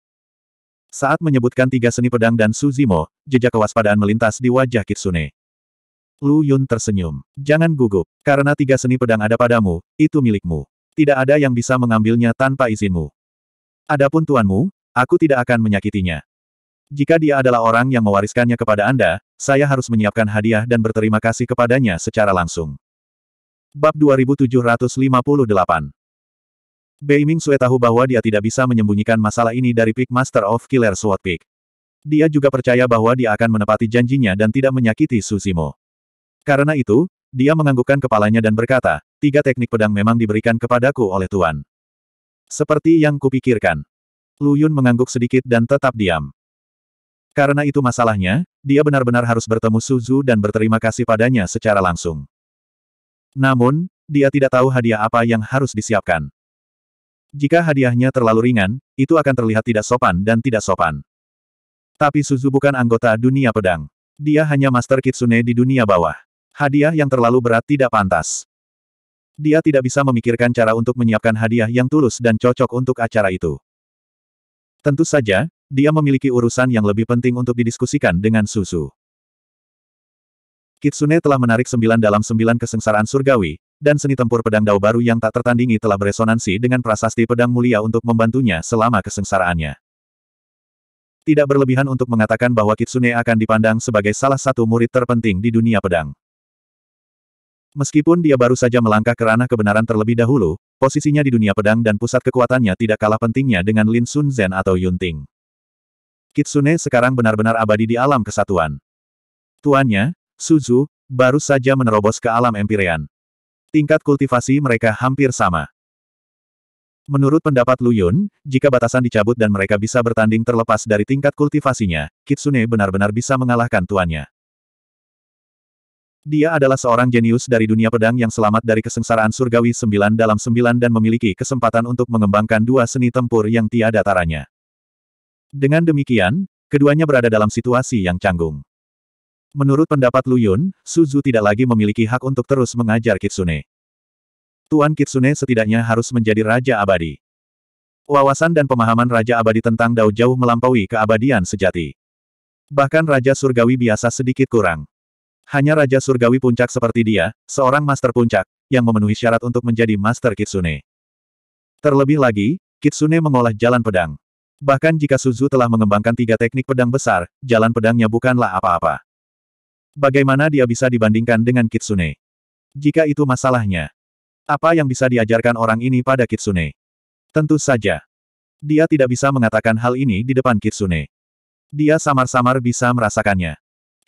Speaker 1: Saat menyebutkan tiga seni pedang dan Suzimo, jejak kewaspadaan melintas di wajah Kitsune. Lu Yun tersenyum. Jangan gugup. Karena tiga seni pedang ada padamu, itu milikmu. Tidak ada yang bisa mengambilnya tanpa izinmu. Adapun tuanmu, aku tidak akan menyakitinya. Jika dia adalah orang yang mewariskannya kepada Anda, saya harus menyiapkan hadiah dan berterima kasih kepadanya secara langsung. Bab 2758 Beiming Sue tahu bahwa dia tidak bisa menyembunyikan masalah ini dari Peak Master of Killer Sword Peak. Dia juga percaya bahwa dia akan menepati janjinya dan tidak menyakiti Susimo. Karena itu, dia menganggukkan kepalanya dan berkata, tiga teknik pedang memang diberikan kepadaku oleh Tuan. Seperti yang kupikirkan. Lu Yun mengangguk sedikit dan tetap diam. Karena itu masalahnya, dia benar-benar harus bertemu Suzu dan berterima kasih padanya secara langsung. Namun, dia tidak tahu hadiah apa yang harus disiapkan. Jika hadiahnya terlalu ringan, itu akan terlihat tidak sopan dan tidak sopan. Tapi Suzu bukan anggota dunia pedang. Dia hanya master kitsune di dunia bawah. Hadiah yang terlalu berat tidak pantas. Dia tidak bisa memikirkan cara untuk menyiapkan hadiah yang tulus dan cocok untuk acara itu. Tentu saja, dia memiliki urusan yang lebih penting untuk didiskusikan dengan Susu. Kitsune telah menarik sembilan dalam sembilan kesengsaraan surgawi, dan seni tempur pedang dao baru yang tak tertandingi telah beresonansi dengan prasasti pedang mulia untuk membantunya selama kesengsaraannya. Tidak berlebihan untuk mengatakan bahwa Kitsune akan dipandang sebagai salah satu murid terpenting di dunia pedang. Meskipun dia baru saja melangkah ke ranah kebenaran terlebih dahulu, posisinya di dunia pedang dan pusat kekuatannya tidak kalah pentingnya dengan Lin Sun Zhen atau Yun Ting. Kitsune sekarang benar-benar abadi di alam kesatuan. Tuannya, Suzu, baru saja menerobos ke alam Empyrean. Tingkat kultivasi mereka hampir sama. Menurut pendapat Lu Yun, jika batasan dicabut dan mereka bisa bertanding terlepas dari tingkat kultivasinya, Kitsune benar-benar bisa mengalahkan tuannya. Dia adalah seorang jenius dari dunia pedang yang selamat dari kesengsaraan surgawi sembilan dalam sembilan dan memiliki kesempatan untuk mengembangkan dua seni tempur yang tiada taranya. Dengan demikian, keduanya berada dalam situasi yang canggung. Menurut pendapat Lu Yun, Suzu tidak lagi memiliki hak untuk terus mengajar Kitsune. Tuan Kitsune setidaknya harus menjadi Raja Abadi. Wawasan dan pemahaman Raja Abadi tentang Dao jauh melampaui keabadian sejati. Bahkan Raja Surgawi biasa sedikit kurang. Hanya Raja Surgawi Puncak seperti dia, seorang Master Puncak, yang memenuhi syarat untuk menjadi Master Kitsune. Terlebih lagi, Kitsune mengolah jalan pedang. Bahkan jika Suzu telah mengembangkan tiga teknik pedang besar, jalan pedangnya bukanlah apa-apa. Bagaimana dia bisa dibandingkan dengan Kitsune? Jika itu masalahnya. Apa yang bisa diajarkan orang ini pada Kitsune? Tentu saja. Dia tidak bisa mengatakan hal ini di depan Kitsune. Dia samar-samar bisa merasakannya.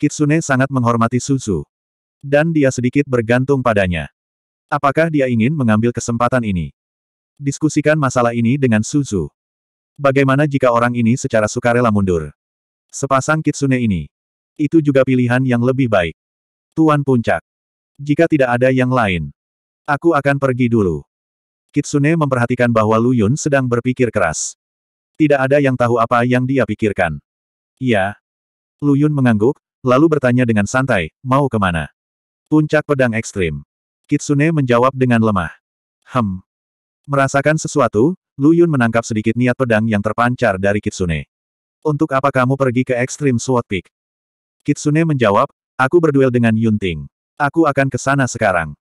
Speaker 1: Kitsune sangat menghormati Suzu. Dan dia sedikit bergantung padanya. Apakah dia ingin mengambil kesempatan ini? Diskusikan masalah ini dengan Suzu. Bagaimana jika orang ini secara sukarela mundur? Sepasang Kitsune ini. Itu juga pilihan yang lebih baik. Tuan Puncak. Jika tidak ada yang lain. Aku akan pergi dulu. Kitsune memperhatikan bahwa Lu Yun sedang berpikir keras. Tidak ada yang tahu apa yang dia pikirkan. Iya. Yun mengangguk, lalu bertanya dengan santai, mau kemana? Puncak pedang ekstrim. Kitsune menjawab dengan lemah. Hem. Merasakan sesuatu, Lu Yun menangkap sedikit niat pedang yang terpancar dari Kitsune. Untuk apa kamu pergi ke ekstrim Sword Peak? Kitsune menjawab, aku berduel dengan Yun Ting. Aku akan ke sana sekarang.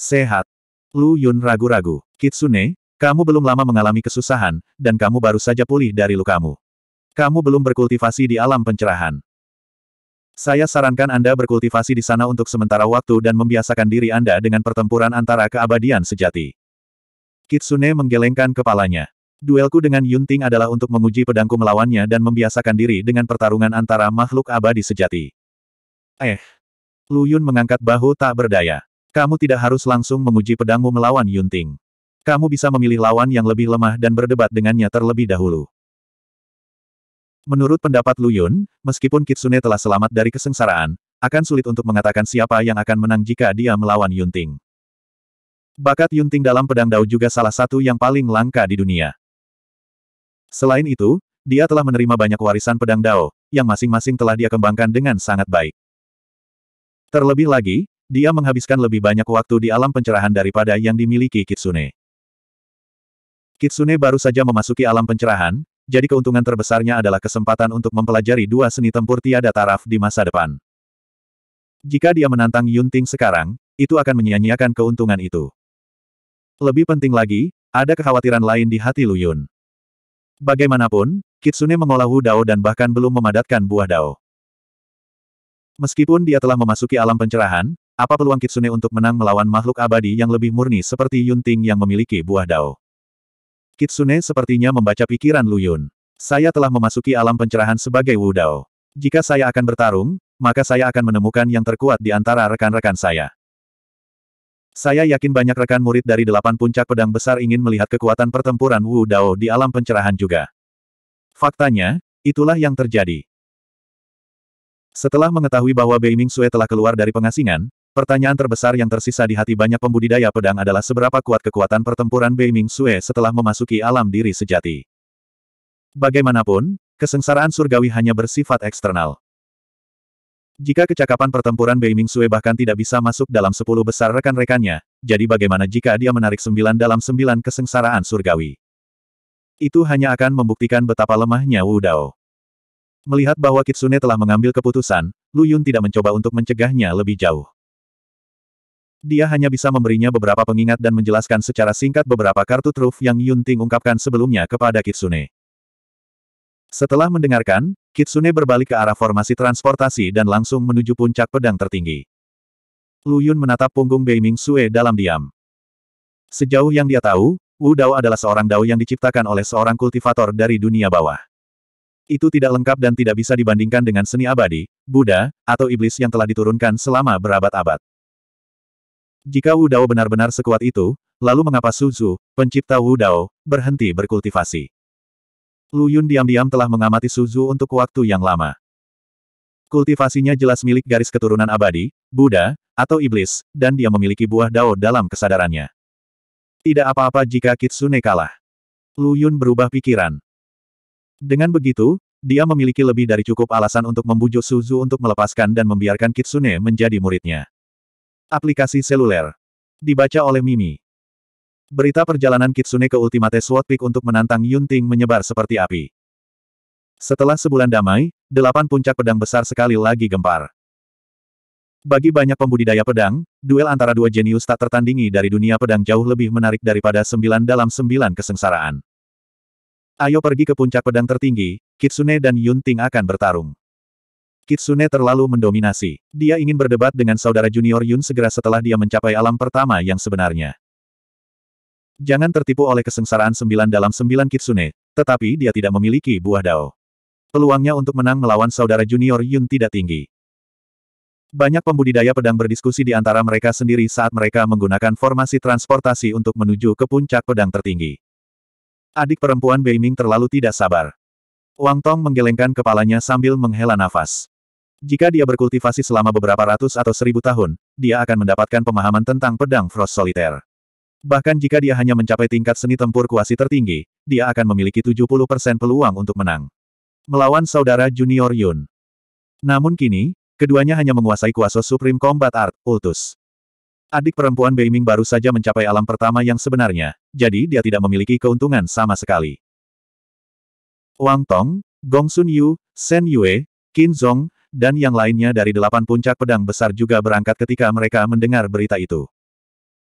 Speaker 1: Sehat. Lu Yun ragu-ragu. Kitsune, kamu belum lama mengalami kesusahan, dan kamu baru saja pulih dari lukamu. Kamu belum berkultivasi di alam pencerahan. Saya sarankan Anda berkultivasi di sana untuk sementara waktu dan membiasakan diri Anda dengan pertempuran antara keabadian sejati. Kitsune menggelengkan kepalanya. Duelku dengan Yunting adalah untuk menguji pedangku melawannya dan membiasakan diri dengan pertarungan antara makhluk abadi sejati. Eh. Lu Yun mengangkat bahu tak berdaya. Kamu tidak harus langsung menguji pedangmu melawan Yunting. Kamu bisa memilih lawan yang lebih lemah dan berdebat dengannya terlebih dahulu. Menurut pendapat Lu Yun, meskipun Kitsune telah selamat dari kesengsaraan, akan sulit untuk mengatakan siapa yang akan menang jika dia melawan Yunting. Bakat Yunting dalam pedang Dao juga salah satu yang paling langka di dunia. Selain itu, dia telah menerima banyak warisan pedang Dao, yang masing-masing telah dia kembangkan dengan sangat baik. Terlebih lagi, dia menghabiskan lebih banyak waktu di alam pencerahan daripada yang dimiliki Kitsune. Kitsune baru saja memasuki alam pencerahan, jadi keuntungan terbesarnya adalah kesempatan untuk mempelajari dua seni tempur tiada taraf di masa depan. Jika dia menantang Yunting sekarang, itu akan menyia-nyiakan keuntungan itu. Lebih penting lagi, ada kekhawatiran lain di hati Lu Yun. Bagaimanapun, Kitsune mengolah Wu Dao dan bahkan belum memadatkan buah Dao. Meskipun dia telah memasuki alam pencerahan, apa peluang Kitsune untuk menang melawan makhluk abadi yang lebih murni seperti Yunting yang memiliki buah Dao? Kitsune sepertinya membaca pikiran Lu Yun. Saya telah memasuki alam pencerahan sebagai Wudao. Jika saya akan bertarung, maka saya akan menemukan yang terkuat di antara rekan-rekan saya. Saya yakin banyak rekan murid dari delapan puncak pedang besar ingin melihat kekuatan pertempuran Wu Dao di alam pencerahan juga. Faktanya, itulah yang terjadi. Setelah mengetahui bahwa Bei Ming Sue telah keluar dari pengasingan, Pertanyaan terbesar yang tersisa di hati banyak pembudidaya pedang adalah seberapa kuat kekuatan pertempuran Bei Ming Sue setelah memasuki alam diri sejati. Bagaimanapun, kesengsaraan surgawi hanya bersifat eksternal. Jika kecakapan pertempuran Bei Ming Sue bahkan tidak bisa masuk dalam sepuluh besar rekan-rekannya, jadi bagaimana jika dia menarik sembilan dalam sembilan kesengsaraan surgawi? Itu hanya akan membuktikan betapa lemahnya Wu Dao. Melihat bahwa Kitsune telah mengambil keputusan, Lu Yun tidak mencoba untuk mencegahnya lebih jauh. Dia hanya bisa memberinya beberapa pengingat dan menjelaskan secara singkat beberapa kartu truf yang Yun Ting ungkapkan sebelumnya kepada Kitsune. Setelah mendengarkan, Kitsune berbalik ke arah formasi transportasi dan langsung menuju puncak pedang tertinggi. Lu Yun menatap punggung Bei Sue dalam diam. Sejauh yang dia tahu, Wu Dao adalah seorang Dao yang diciptakan oleh seorang kultivator dari dunia bawah. Itu tidak lengkap dan tidak bisa dibandingkan dengan seni abadi, Buddha, atau iblis yang telah diturunkan selama berabad-abad. Jika Wu Dao benar-benar sekuat itu, lalu mengapa Suzu, pencipta Wu Dao, berhenti berkultivasi? Lu Yun diam-diam telah mengamati Suzu untuk waktu yang lama. Kultivasinya jelas milik garis keturunan abadi, Buddha, atau iblis, dan dia memiliki buah dao dalam kesadarannya. Tidak apa-apa jika Kitsune kalah. Lu Yun berubah pikiran. Dengan begitu, dia memiliki lebih dari cukup alasan untuk membujuk Suzu untuk melepaskan dan membiarkan Kitsune menjadi muridnya. Aplikasi seluler. Dibaca oleh Mimi. Berita perjalanan Kitsune ke Ultimate Sword Peak untuk menantang Yunting menyebar seperti api. Setelah sebulan damai, delapan puncak pedang besar sekali lagi gempar. Bagi banyak pembudidaya pedang, duel antara dua jenius tak tertandingi dari dunia pedang jauh lebih menarik daripada sembilan dalam sembilan kesengsaraan. Ayo pergi ke puncak pedang tertinggi, Kitsune dan Yunting akan bertarung. Kitsune terlalu mendominasi. Dia ingin berdebat dengan saudara junior Yun segera setelah dia mencapai alam pertama yang sebenarnya. Jangan tertipu oleh kesengsaraan sembilan dalam sembilan Kitsune, tetapi dia tidak memiliki buah dao. Peluangnya untuk menang melawan saudara junior Yun tidak tinggi. Banyak pembudidaya pedang berdiskusi di antara mereka sendiri saat mereka menggunakan formasi transportasi untuk menuju ke puncak pedang tertinggi. Adik perempuan Beiming terlalu tidak sabar. Wang Tong menggelengkan kepalanya sambil menghela nafas. Jika dia berkultivasi selama beberapa ratus atau seribu tahun, dia akan mendapatkan pemahaman tentang pedang Frost Solitaire. Bahkan jika dia hanya mencapai tingkat seni tempur kuasi tertinggi, dia akan memiliki 70% peluang untuk menang. Melawan saudara junior Yun. Namun kini, keduanya hanya menguasai kuasa Supreme Combat Art, Ultus. Adik perempuan Beiming baru saja mencapai alam pertama yang sebenarnya, jadi dia tidak memiliki keuntungan sama sekali. Wang Tong, Gong Sun Yu, Shen Yue, Qin Zhong dan yang lainnya dari delapan puncak pedang besar juga berangkat ketika mereka mendengar berita itu.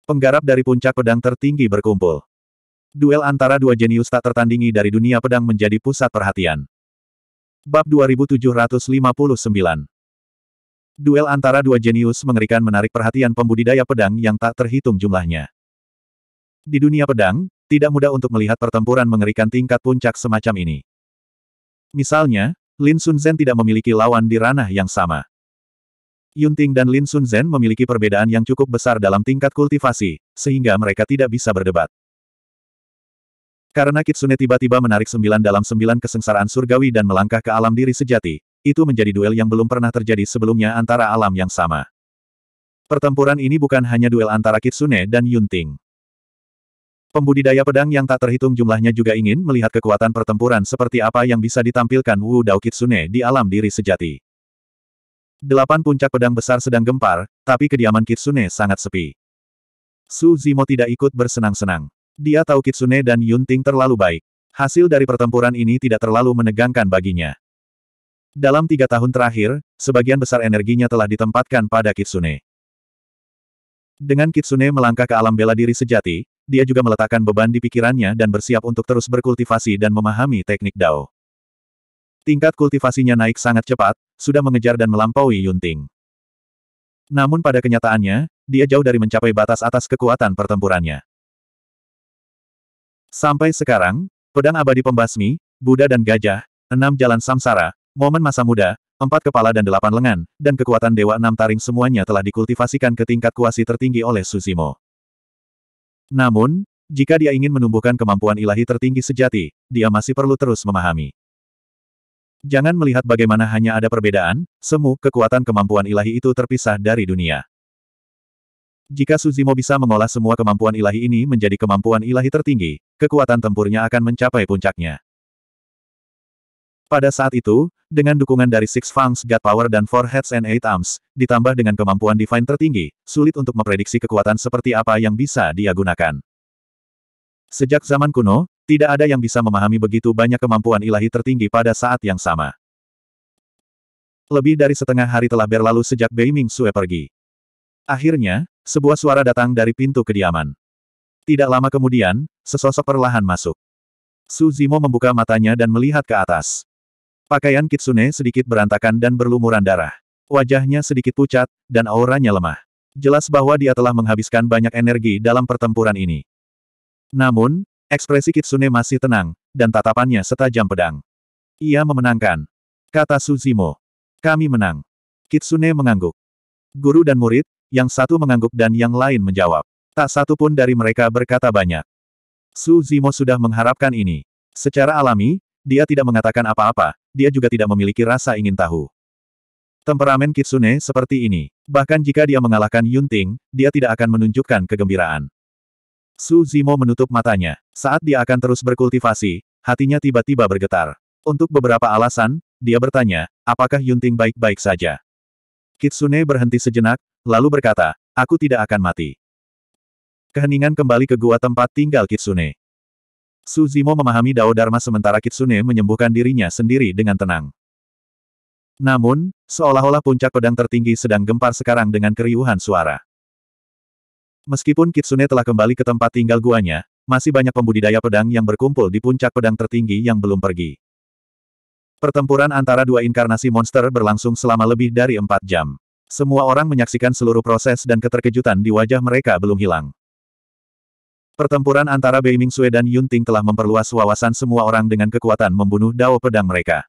Speaker 1: Penggarap dari puncak pedang tertinggi berkumpul. Duel antara dua jenius tak tertandingi dari dunia pedang menjadi pusat perhatian. Bab 2759 Duel antara dua jenius mengerikan menarik perhatian pembudidaya pedang yang tak terhitung jumlahnya. Di dunia pedang, tidak mudah untuk melihat pertempuran mengerikan tingkat puncak semacam ini. Misalnya, Lin Sun Zhen tidak memiliki lawan di ranah yang sama. Yun Ting dan Lin Sun Zhen memiliki perbedaan yang cukup besar dalam tingkat kultivasi, sehingga mereka tidak bisa berdebat. Karena Kitsune tiba-tiba menarik sembilan dalam sembilan kesengsaraan surgawi dan melangkah ke alam diri sejati, itu menjadi duel yang belum pernah terjadi sebelumnya antara alam yang sama. Pertempuran ini bukan hanya duel antara Kitsune dan Yunting. Pembudidaya pedang yang tak terhitung jumlahnya juga ingin melihat kekuatan pertempuran seperti apa yang bisa ditampilkan Wu Dao Kitsune di alam diri sejati. Delapan puncak pedang besar sedang gempar, tapi kediaman Kitsune sangat sepi. Su Zimo tidak ikut bersenang-senang. Dia tahu Kitsune dan Yunting terlalu baik. Hasil dari pertempuran ini tidak terlalu menegangkan baginya. Dalam tiga tahun terakhir, sebagian besar energinya telah ditempatkan pada Kitsune. Dengan Kitsune melangkah ke alam bela diri sejati, dia juga meletakkan beban di pikirannya dan bersiap untuk terus berkultivasi dan memahami teknik Dao. Tingkat kultivasinya naik sangat cepat, sudah mengejar dan melampaui Yunting. Namun pada kenyataannya, dia jauh dari mencapai batas atas kekuatan pertempurannya. Sampai sekarang, pedang abadi pembasmi, Buddha dan gajah, enam jalan samsara, momen masa muda, empat kepala dan delapan lengan, dan kekuatan dewa enam taring semuanya telah dikultivasikan ke tingkat kuasi tertinggi oleh Susimo. Namun, jika dia ingin menumbuhkan kemampuan ilahi tertinggi sejati, dia masih perlu terus memahami. Jangan melihat bagaimana hanya ada perbedaan, semu, kekuatan kemampuan ilahi itu terpisah dari dunia. Jika Suzimo bisa mengolah semua kemampuan ilahi ini menjadi kemampuan ilahi tertinggi, kekuatan tempurnya akan mencapai puncaknya. Pada saat itu, dengan dukungan dari Six Fangs God Power dan Four Heads and Eight Arms, ditambah dengan kemampuan Divine tertinggi, sulit untuk memprediksi kekuatan seperti apa yang bisa dia gunakan. Sejak zaman kuno, tidak ada yang bisa memahami begitu banyak kemampuan ilahi tertinggi pada saat yang sama. Lebih dari setengah hari telah berlalu sejak Bei Ming Sue pergi. Akhirnya, sebuah suara datang dari pintu kediaman. Tidak lama kemudian, sesosok perlahan masuk. Su Zimo membuka matanya dan melihat ke atas. Pakaian Kitsune sedikit berantakan dan berlumuran darah. Wajahnya sedikit pucat, dan auranya lemah. Jelas bahwa dia telah menghabiskan banyak energi dalam pertempuran ini. Namun, ekspresi Kitsune masih tenang, dan tatapannya setajam pedang. Ia memenangkan. Kata Suzimo. Kami menang. Kitsune mengangguk. Guru dan murid, yang satu mengangguk dan yang lain menjawab. Tak satu pun dari mereka berkata banyak. Suzimo sudah mengharapkan ini. Secara alami, dia tidak mengatakan apa-apa, dia juga tidak memiliki rasa ingin tahu. Temperamen Kitsune seperti ini. Bahkan jika dia mengalahkan Yunting, dia tidak akan menunjukkan kegembiraan. Su Zimo menutup matanya. Saat dia akan terus berkultivasi, hatinya tiba-tiba bergetar. Untuk beberapa alasan, dia bertanya, apakah Yunting baik-baik saja? Kitsune berhenti sejenak, lalu berkata, aku tidak akan mati. Keheningan kembali ke gua tempat tinggal Kitsune. Suzimo memahami Dao Dharma sementara Kitsune menyembuhkan dirinya sendiri dengan tenang. Namun, seolah-olah puncak pedang tertinggi sedang gempar sekarang dengan keriuhan suara. Meskipun Kitsune telah kembali ke tempat tinggal guanya, masih banyak pembudidaya pedang yang berkumpul di puncak pedang tertinggi yang belum pergi. Pertempuran antara dua inkarnasi monster berlangsung selama lebih dari empat jam. Semua orang menyaksikan seluruh proses dan keterkejutan di wajah mereka belum hilang. Pertempuran antara Bei Ming Sue dan Yun telah memperluas wawasan semua orang dengan kekuatan membunuh dao pedang mereka.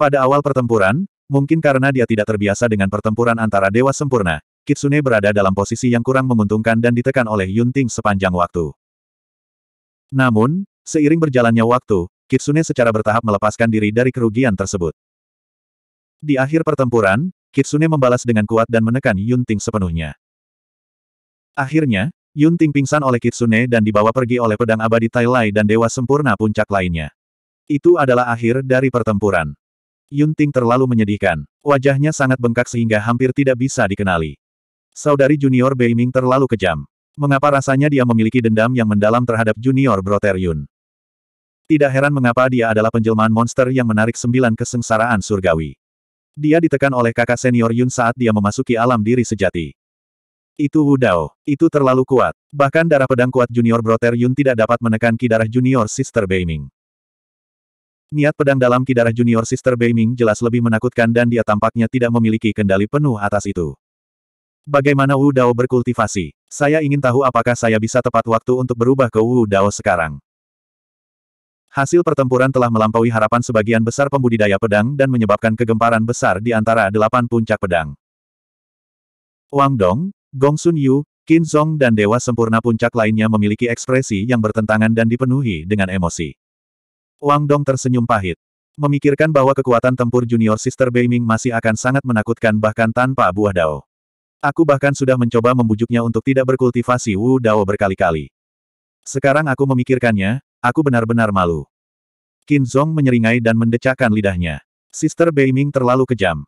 Speaker 1: Pada awal pertempuran, mungkin karena dia tidak terbiasa dengan pertempuran antara dewa sempurna, Kitsune berada dalam posisi yang kurang menguntungkan dan ditekan oleh Yunting sepanjang waktu. Namun, seiring berjalannya waktu, Kitsune secara bertahap melepaskan diri dari kerugian tersebut. Di akhir pertempuran, Kitsune membalas dengan kuat dan menekan Yunting sepenuhnya. Akhirnya, Yun Ting pingsan oleh Kitsune dan dibawa pergi oleh pedang abadi Tai Lai dan Dewa Sempurna Puncak lainnya. Itu adalah akhir dari pertempuran. Yun Ting terlalu menyedihkan. Wajahnya sangat bengkak sehingga hampir tidak bisa dikenali. Saudari junior Beiming terlalu kejam. Mengapa rasanya dia memiliki dendam yang mendalam terhadap junior Brother Yun? Tidak heran mengapa dia adalah penjelmaan monster yang menarik sembilan kesengsaraan surgawi. Dia ditekan oleh kakak senior Yun saat dia memasuki alam diri sejati. Itu Wudao. Itu terlalu kuat. Bahkan darah pedang kuat junior Brother Yun tidak dapat menekan ki darah junior Sister Beiming. Niat pedang dalam ki darah junior Sister Beiming jelas lebih menakutkan dan dia tampaknya tidak memiliki kendali penuh atas itu. Bagaimana Wu Dao berkultivasi? Saya ingin tahu apakah saya bisa tepat waktu untuk berubah ke Wu Dao sekarang. Hasil pertempuran telah melampaui harapan sebagian besar pembudidaya pedang dan menyebabkan kegemparan besar di antara delapan puncak pedang. Wang Dong, Gong Sun Yu, Qin Zhong dan Dewa Sempurna Puncak lainnya memiliki ekspresi yang bertentangan dan dipenuhi dengan emosi. Wang Dong tersenyum pahit. Memikirkan bahwa kekuatan tempur junior Sister Beiming masih akan sangat menakutkan bahkan tanpa buah dao. Aku bahkan sudah mencoba membujuknya untuk tidak berkultivasi Wu Dao berkali-kali. Sekarang aku memikirkannya, aku benar-benar malu. Qin Zhong menyeringai dan mendecakkan lidahnya. Sister Beiming terlalu kejam.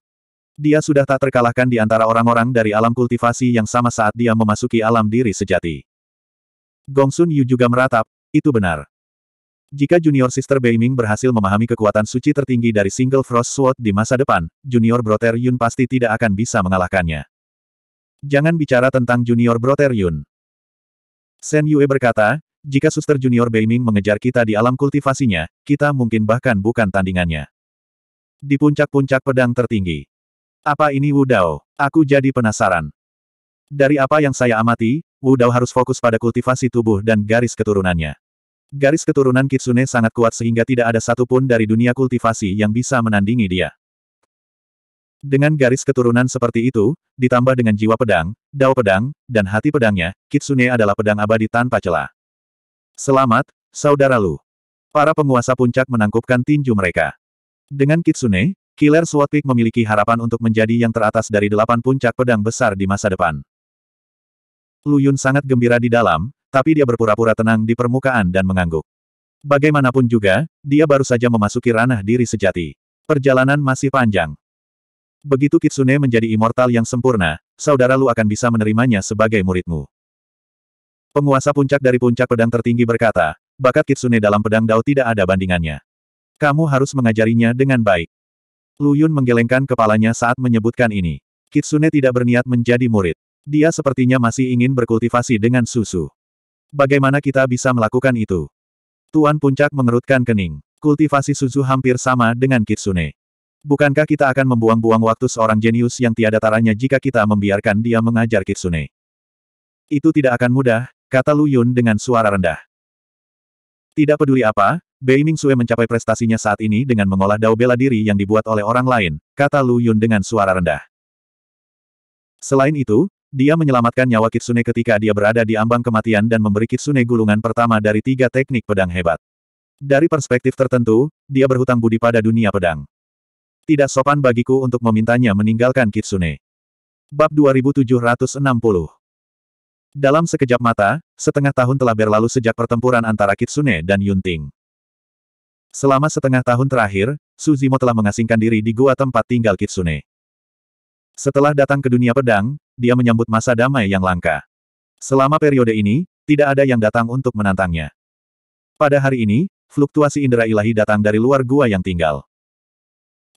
Speaker 1: Dia sudah tak terkalahkan di antara orang-orang dari alam kultivasi yang sama saat dia memasuki alam diri sejati. Gong Sun Yu juga meratap, itu benar. Jika Junior Sister Beiming berhasil memahami kekuatan suci tertinggi dari single Frost Sword di masa depan, Junior Brother Yun pasti tidak akan bisa mengalahkannya. Jangan bicara tentang Junior Brother Yun. Sen Yue berkata, jika Suster Junior Beiming mengejar kita di alam kultivasinya, kita mungkin bahkan bukan tandingannya. Di puncak-puncak pedang tertinggi. Apa ini Wudao? Aku jadi penasaran. Dari apa yang saya amati, Wudao harus fokus pada kultivasi tubuh dan garis keturunannya. Garis keturunan Kitsune sangat kuat sehingga tidak ada satupun dari dunia kultivasi yang bisa menandingi dia. Dengan garis keturunan seperti itu, ditambah dengan jiwa pedang, dao pedang, dan hati pedangnya, Kitsune adalah pedang abadi tanpa celah. Selamat, saudara Lu. Para penguasa puncak menangkupkan tinju mereka. Dengan Kitsune, Killer Sword Peak memiliki harapan untuk menjadi yang teratas dari delapan puncak pedang besar di masa depan. Lu Yun sangat gembira di dalam, tapi dia berpura-pura tenang di permukaan dan mengangguk. Bagaimanapun juga, dia baru saja memasuki ranah diri sejati. Perjalanan masih panjang. Begitu Kitsune menjadi immortal yang sempurna, saudara Lu akan bisa menerimanya sebagai muridmu. Penguasa puncak dari puncak pedang tertinggi berkata, bakat Kitsune dalam pedang Dao tidak ada bandingannya. Kamu harus mengajarinya dengan baik. Lu Yun menggelengkan kepalanya saat menyebutkan ini. Kitsune tidak berniat menjadi murid. Dia sepertinya masih ingin berkultivasi dengan susu. Bagaimana kita bisa melakukan itu? Tuan Puncak mengerutkan kening. Kultivasi susu hampir sama dengan Kitsune. Bukankah kita akan membuang-buang waktu seorang jenius yang tiada taranya jika kita membiarkan dia mengajar Kitsune? Itu tidak akan mudah, kata Lu Yun dengan suara rendah. Tidak peduli apa, Beining Sue mencapai prestasinya saat ini dengan mengolah dao bela diri yang dibuat oleh orang lain, kata Lu Yun dengan suara rendah. Selain itu, dia menyelamatkan nyawa Kitsune ketika dia berada di ambang kematian dan memberi Kitsune gulungan pertama dari tiga teknik pedang hebat. Dari perspektif tertentu, dia berhutang budi pada dunia pedang. Tidak sopan bagiku untuk memintanya meninggalkan Kitsune. Bab 2760 Dalam sekejap mata, setengah tahun telah berlalu sejak pertempuran antara Kitsune dan Yunting. Selama setengah tahun terakhir, Suzimo telah mengasingkan diri di gua tempat tinggal Kitsune. Setelah datang ke dunia pedang, dia menyambut masa damai yang langka. Selama periode ini, tidak ada yang datang untuk menantangnya. Pada hari ini, fluktuasi indera ilahi datang dari luar gua yang tinggal.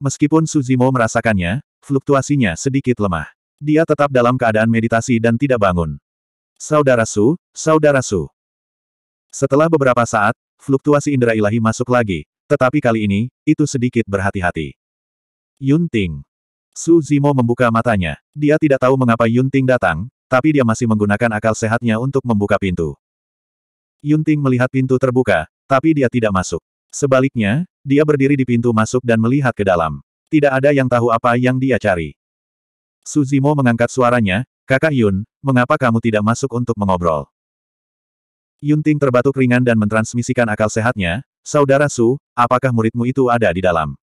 Speaker 1: Meskipun Suzimo merasakannya, fluktuasinya sedikit lemah. Dia tetap dalam keadaan meditasi dan tidak bangun. Saudara Su, Saudara Su. Setelah beberapa saat, fluktuasi indera ilahi masuk lagi, tetapi kali ini, itu sedikit berhati-hati. Yun Ting. Su Zimo membuka matanya. Dia tidak tahu mengapa Yun Ting datang, tapi dia masih menggunakan akal sehatnya untuk membuka pintu. Yun Ting melihat pintu terbuka, tapi dia tidak masuk. Sebaliknya, dia berdiri di pintu masuk dan melihat ke dalam. Tidak ada yang tahu apa yang dia cari. Suzimo mengangkat suaranya, Kakak Yun, mengapa kamu tidak masuk untuk mengobrol? Yunting terbatuk ringan dan mentransmisikan akal sehatnya, Saudara Su, apakah muridmu itu ada di dalam?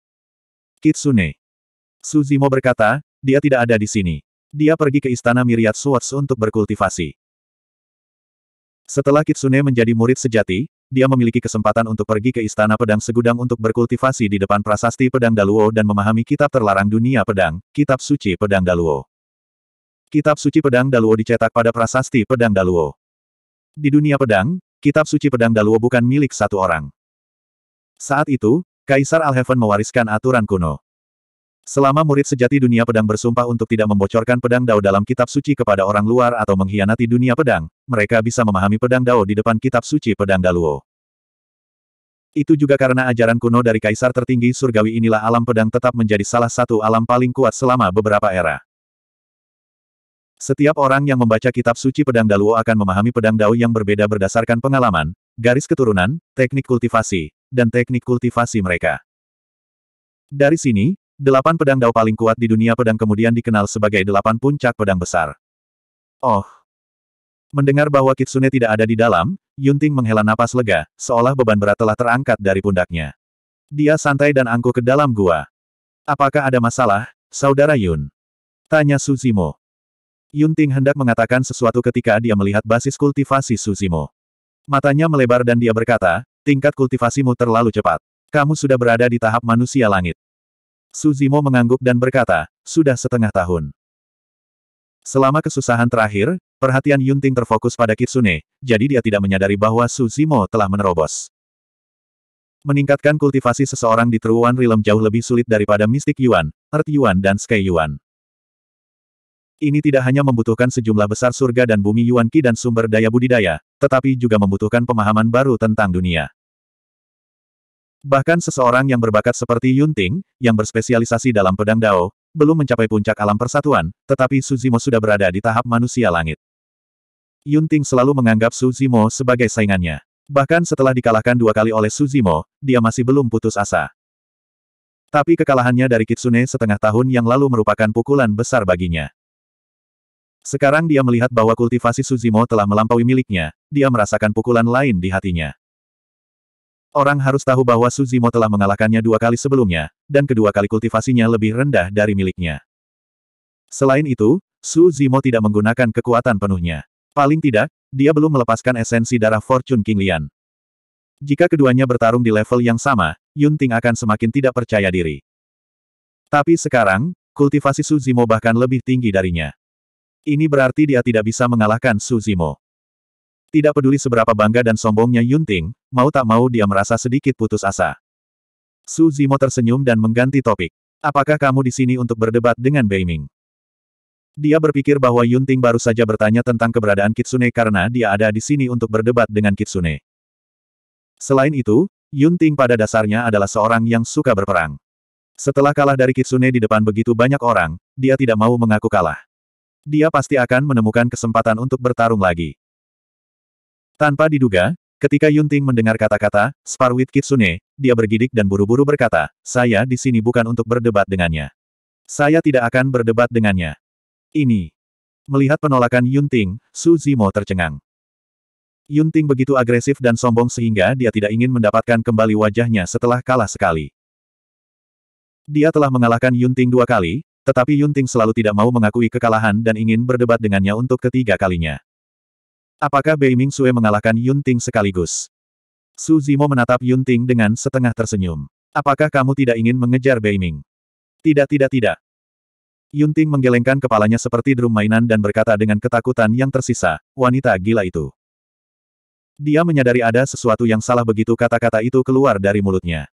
Speaker 1: Kitsune. Zimo berkata, dia tidak ada di sini. Dia pergi ke istana Miriat Swords untuk berkultivasi. Setelah Kitsune menjadi murid sejati, dia memiliki kesempatan untuk pergi ke istana pedang segudang untuk berkultivasi di depan prasasti pedang Daluo dan memahami kitab terlarang dunia pedang, kitab suci pedang Daluo. Kitab suci pedang Daluo dicetak pada prasasti pedang Daluo. Di dunia pedang, kitab suci pedang Daluo bukan milik satu orang. Saat itu, Kaisar Alheaven mewariskan aturan kuno. Selama murid sejati dunia pedang bersumpah untuk tidak membocorkan pedang Dao dalam kitab suci kepada orang luar atau mengkhianati dunia pedang, mereka bisa memahami pedang Dao di depan kitab suci pedang Daluo. Itu juga karena ajaran kuno dari kaisar tertinggi surgawi inilah alam pedang tetap menjadi salah satu alam paling kuat selama beberapa era. Setiap orang yang membaca kitab suci pedang Daluo akan memahami pedang Dao yang berbeda berdasarkan pengalaman, garis keturunan, teknik kultivasi, dan teknik kultivasi mereka. Dari sini, delapan pedang Dao paling kuat di dunia pedang kemudian dikenal sebagai delapan puncak pedang besar. Oh! Mendengar bahwa Kitsune tidak ada di dalam, Yunting menghela napas lega, seolah beban berat telah terangkat dari pundaknya. Dia santai dan angkuh ke dalam gua. Apakah ada masalah, Saudara Yun? Tanya Suzimo. Yunting hendak mengatakan sesuatu ketika dia melihat basis kultivasi Suzimo. Matanya melebar dan dia berkata, tingkat kultivasimu terlalu cepat. Kamu sudah berada di tahap manusia langit. Suzimo mengangguk dan berkata, sudah setengah tahun. Selama kesusahan terakhir, perhatian Yunting terfokus pada Kitsune, jadi dia tidak menyadari bahwa Suzimo telah menerobos. Meningkatkan kultivasi seseorang di Truan Realm jauh lebih sulit daripada Mystic Yuan, Earth Yuan dan Sky Yuan. Ini tidak hanya membutuhkan sejumlah besar surga dan bumi Yuan Qi dan sumber daya budidaya, tetapi juga membutuhkan pemahaman baru tentang dunia. Bahkan seseorang yang berbakat seperti Yun Ting, yang berspesialisasi dalam pedang Dao, belum mencapai puncak alam persatuan, tetapi Suzimo sudah berada di tahap manusia langit. Yun Ting selalu menganggap Suzimo sebagai saingannya. Bahkan setelah dikalahkan dua kali oleh Suzimo, dia masih belum putus asa. Tapi kekalahannya dari Kitsune setengah tahun yang lalu merupakan pukulan besar baginya. Sekarang dia melihat bahwa kultivasi Suzimo telah melampaui miliknya, dia merasakan pukulan lain di hatinya. Orang harus tahu bahwa Suzimo telah mengalahkannya dua kali sebelumnya, dan kedua kali kultivasinya lebih rendah dari miliknya. Selain itu, Suzimo tidak menggunakan kekuatan penuhnya. Paling tidak, dia belum melepaskan esensi darah Fortune King Lian. Jika keduanya bertarung di level yang sama, Yun Ting akan semakin tidak percaya diri. Tapi sekarang, kultivasi Suzimo bahkan lebih tinggi darinya. Ini berarti dia tidak bisa mengalahkan Su Zimo. Tidak peduli seberapa bangga dan sombongnya Yun Ting, mau tak mau dia merasa sedikit putus asa. Su Zimo tersenyum dan mengganti topik. Apakah kamu di sini untuk berdebat dengan Beiming? Dia berpikir bahwa Yun Ting baru saja bertanya tentang keberadaan Kitsune karena dia ada di sini untuk berdebat dengan Kitsune. Selain itu, Yun Ting pada dasarnya adalah seorang yang suka berperang. Setelah kalah dari Kitsune di depan begitu banyak orang, dia tidak mau mengaku kalah dia pasti akan menemukan kesempatan untuk bertarung lagi. Tanpa diduga, ketika Yunting mendengar kata-kata, Sparwit Kitsune, dia bergidik dan buru-buru berkata, saya di sini bukan untuk berdebat dengannya. Saya tidak akan berdebat dengannya. Ini. Melihat penolakan Yunting, Su Zimo tercengang. Yunting begitu agresif dan sombong sehingga dia tidak ingin mendapatkan kembali wajahnya setelah kalah sekali. Dia telah mengalahkan Yunting dua kali, tetapi Yunting selalu tidak mau mengakui kekalahan dan ingin berdebat dengannya untuk ketiga kalinya. Apakah Bei Ming Sue mengalahkan Yunting sekaligus? Su Zimo menatap Yunting dengan setengah tersenyum. Apakah kamu tidak ingin mengejar Bei Ming? Tidak tidak tidak. Yunting menggelengkan kepalanya seperti drum mainan dan berkata dengan ketakutan yang tersisa, wanita gila itu. Dia menyadari ada sesuatu yang salah begitu kata-kata itu keluar dari mulutnya.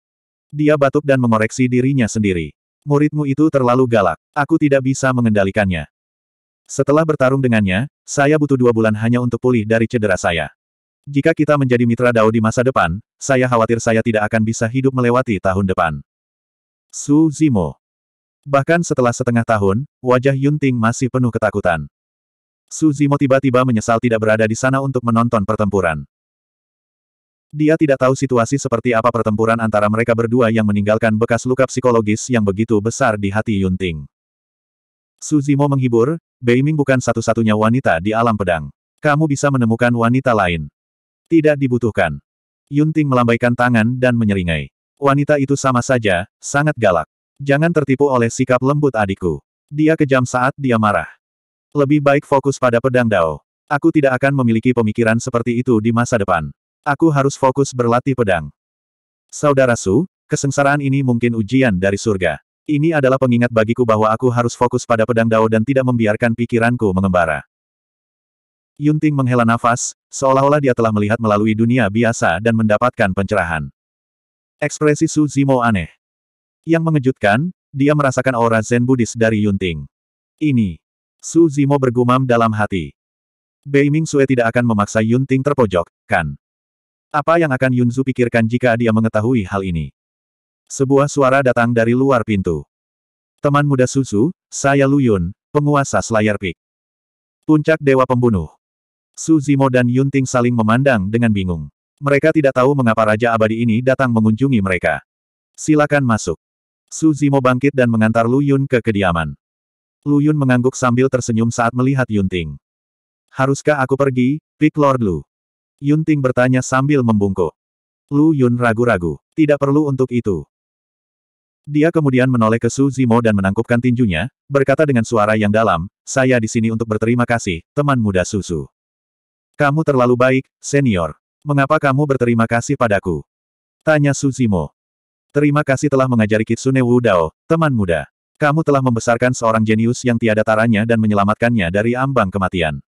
Speaker 1: Dia batuk dan mengoreksi dirinya sendiri. Muridmu itu terlalu galak. Aku tidak bisa mengendalikannya. Setelah bertarung dengannya, saya butuh dua bulan hanya untuk pulih dari cedera saya. Jika kita menjadi mitra Dao di masa depan, saya khawatir saya tidak akan bisa hidup melewati tahun depan. Su Zimo. Bahkan setelah setengah tahun, wajah Yunting masih penuh ketakutan. Su Zimo tiba-tiba menyesal tidak berada di sana untuk menonton pertempuran. Dia tidak tahu situasi seperti apa pertempuran antara mereka berdua yang meninggalkan bekas luka psikologis yang begitu besar di hati Yunting. Zimo menghibur, Beiming bukan satu-satunya wanita di alam pedang. Kamu bisa menemukan wanita lain. Tidak dibutuhkan. Yunting melambaikan tangan dan menyeringai. Wanita itu sama saja, sangat galak. Jangan tertipu oleh sikap lembut adikku. Dia kejam saat dia marah. Lebih baik fokus pada pedang Dao. Aku tidak akan memiliki pemikiran seperti itu di masa depan. Aku harus fokus berlatih pedang. Saudara Su, kesengsaraan ini mungkin ujian dari surga. Ini adalah pengingat bagiku bahwa aku harus fokus pada pedang Dao dan tidak membiarkan pikiranku mengembara. Yunting menghela nafas, seolah-olah dia telah melihat melalui dunia biasa dan mendapatkan pencerahan. Ekspresi Su Zimo aneh. Yang mengejutkan, dia merasakan aura Zen Buddhis dari Yunting. Ini. Su Zimo bergumam dalam hati. Beiming Sue tidak akan memaksa Yunting terpojok, kan? Apa yang akan Yunzu pikirkan jika dia mengetahui hal ini? Sebuah suara datang dari luar pintu. Teman muda Suzu, saya Lu Yun, penguasa Slayer Peak. Puncak Dewa Pembunuh. Su Zimo dan Yun Ting saling memandang dengan bingung. Mereka tidak tahu mengapa Raja Abadi ini datang mengunjungi mereka. Silakan masuk. Su Zimo bangkit dan mengantar Lu Yun ke kediaman. Lu Yun mengangguk sambil tersenyum saat melihat Yun Ting. Haruskah aku pergi, Peak Lord Lu? Yun Ting bertanya sambil membungkuk. Lu Yun ragu-ragu. Tidak perlu untuk itu. Dia kemudian menoleh ke Su Zimo dan menangkupkan tinjunya, berkata dengan suara yang dalam, saya di sini untuk berterima kasih, teman muda Susu. Kamu terlalu baik, senior. Mengapa kamu berterima kasih padaku? Tanya Su Zimo. Terima kasih telah mengajari Kitsune Wu Dao, teman muda. Kamu telah membesarkan seorang jenius yang tiada taranya dan menyelamatkannya dari ambang kematian.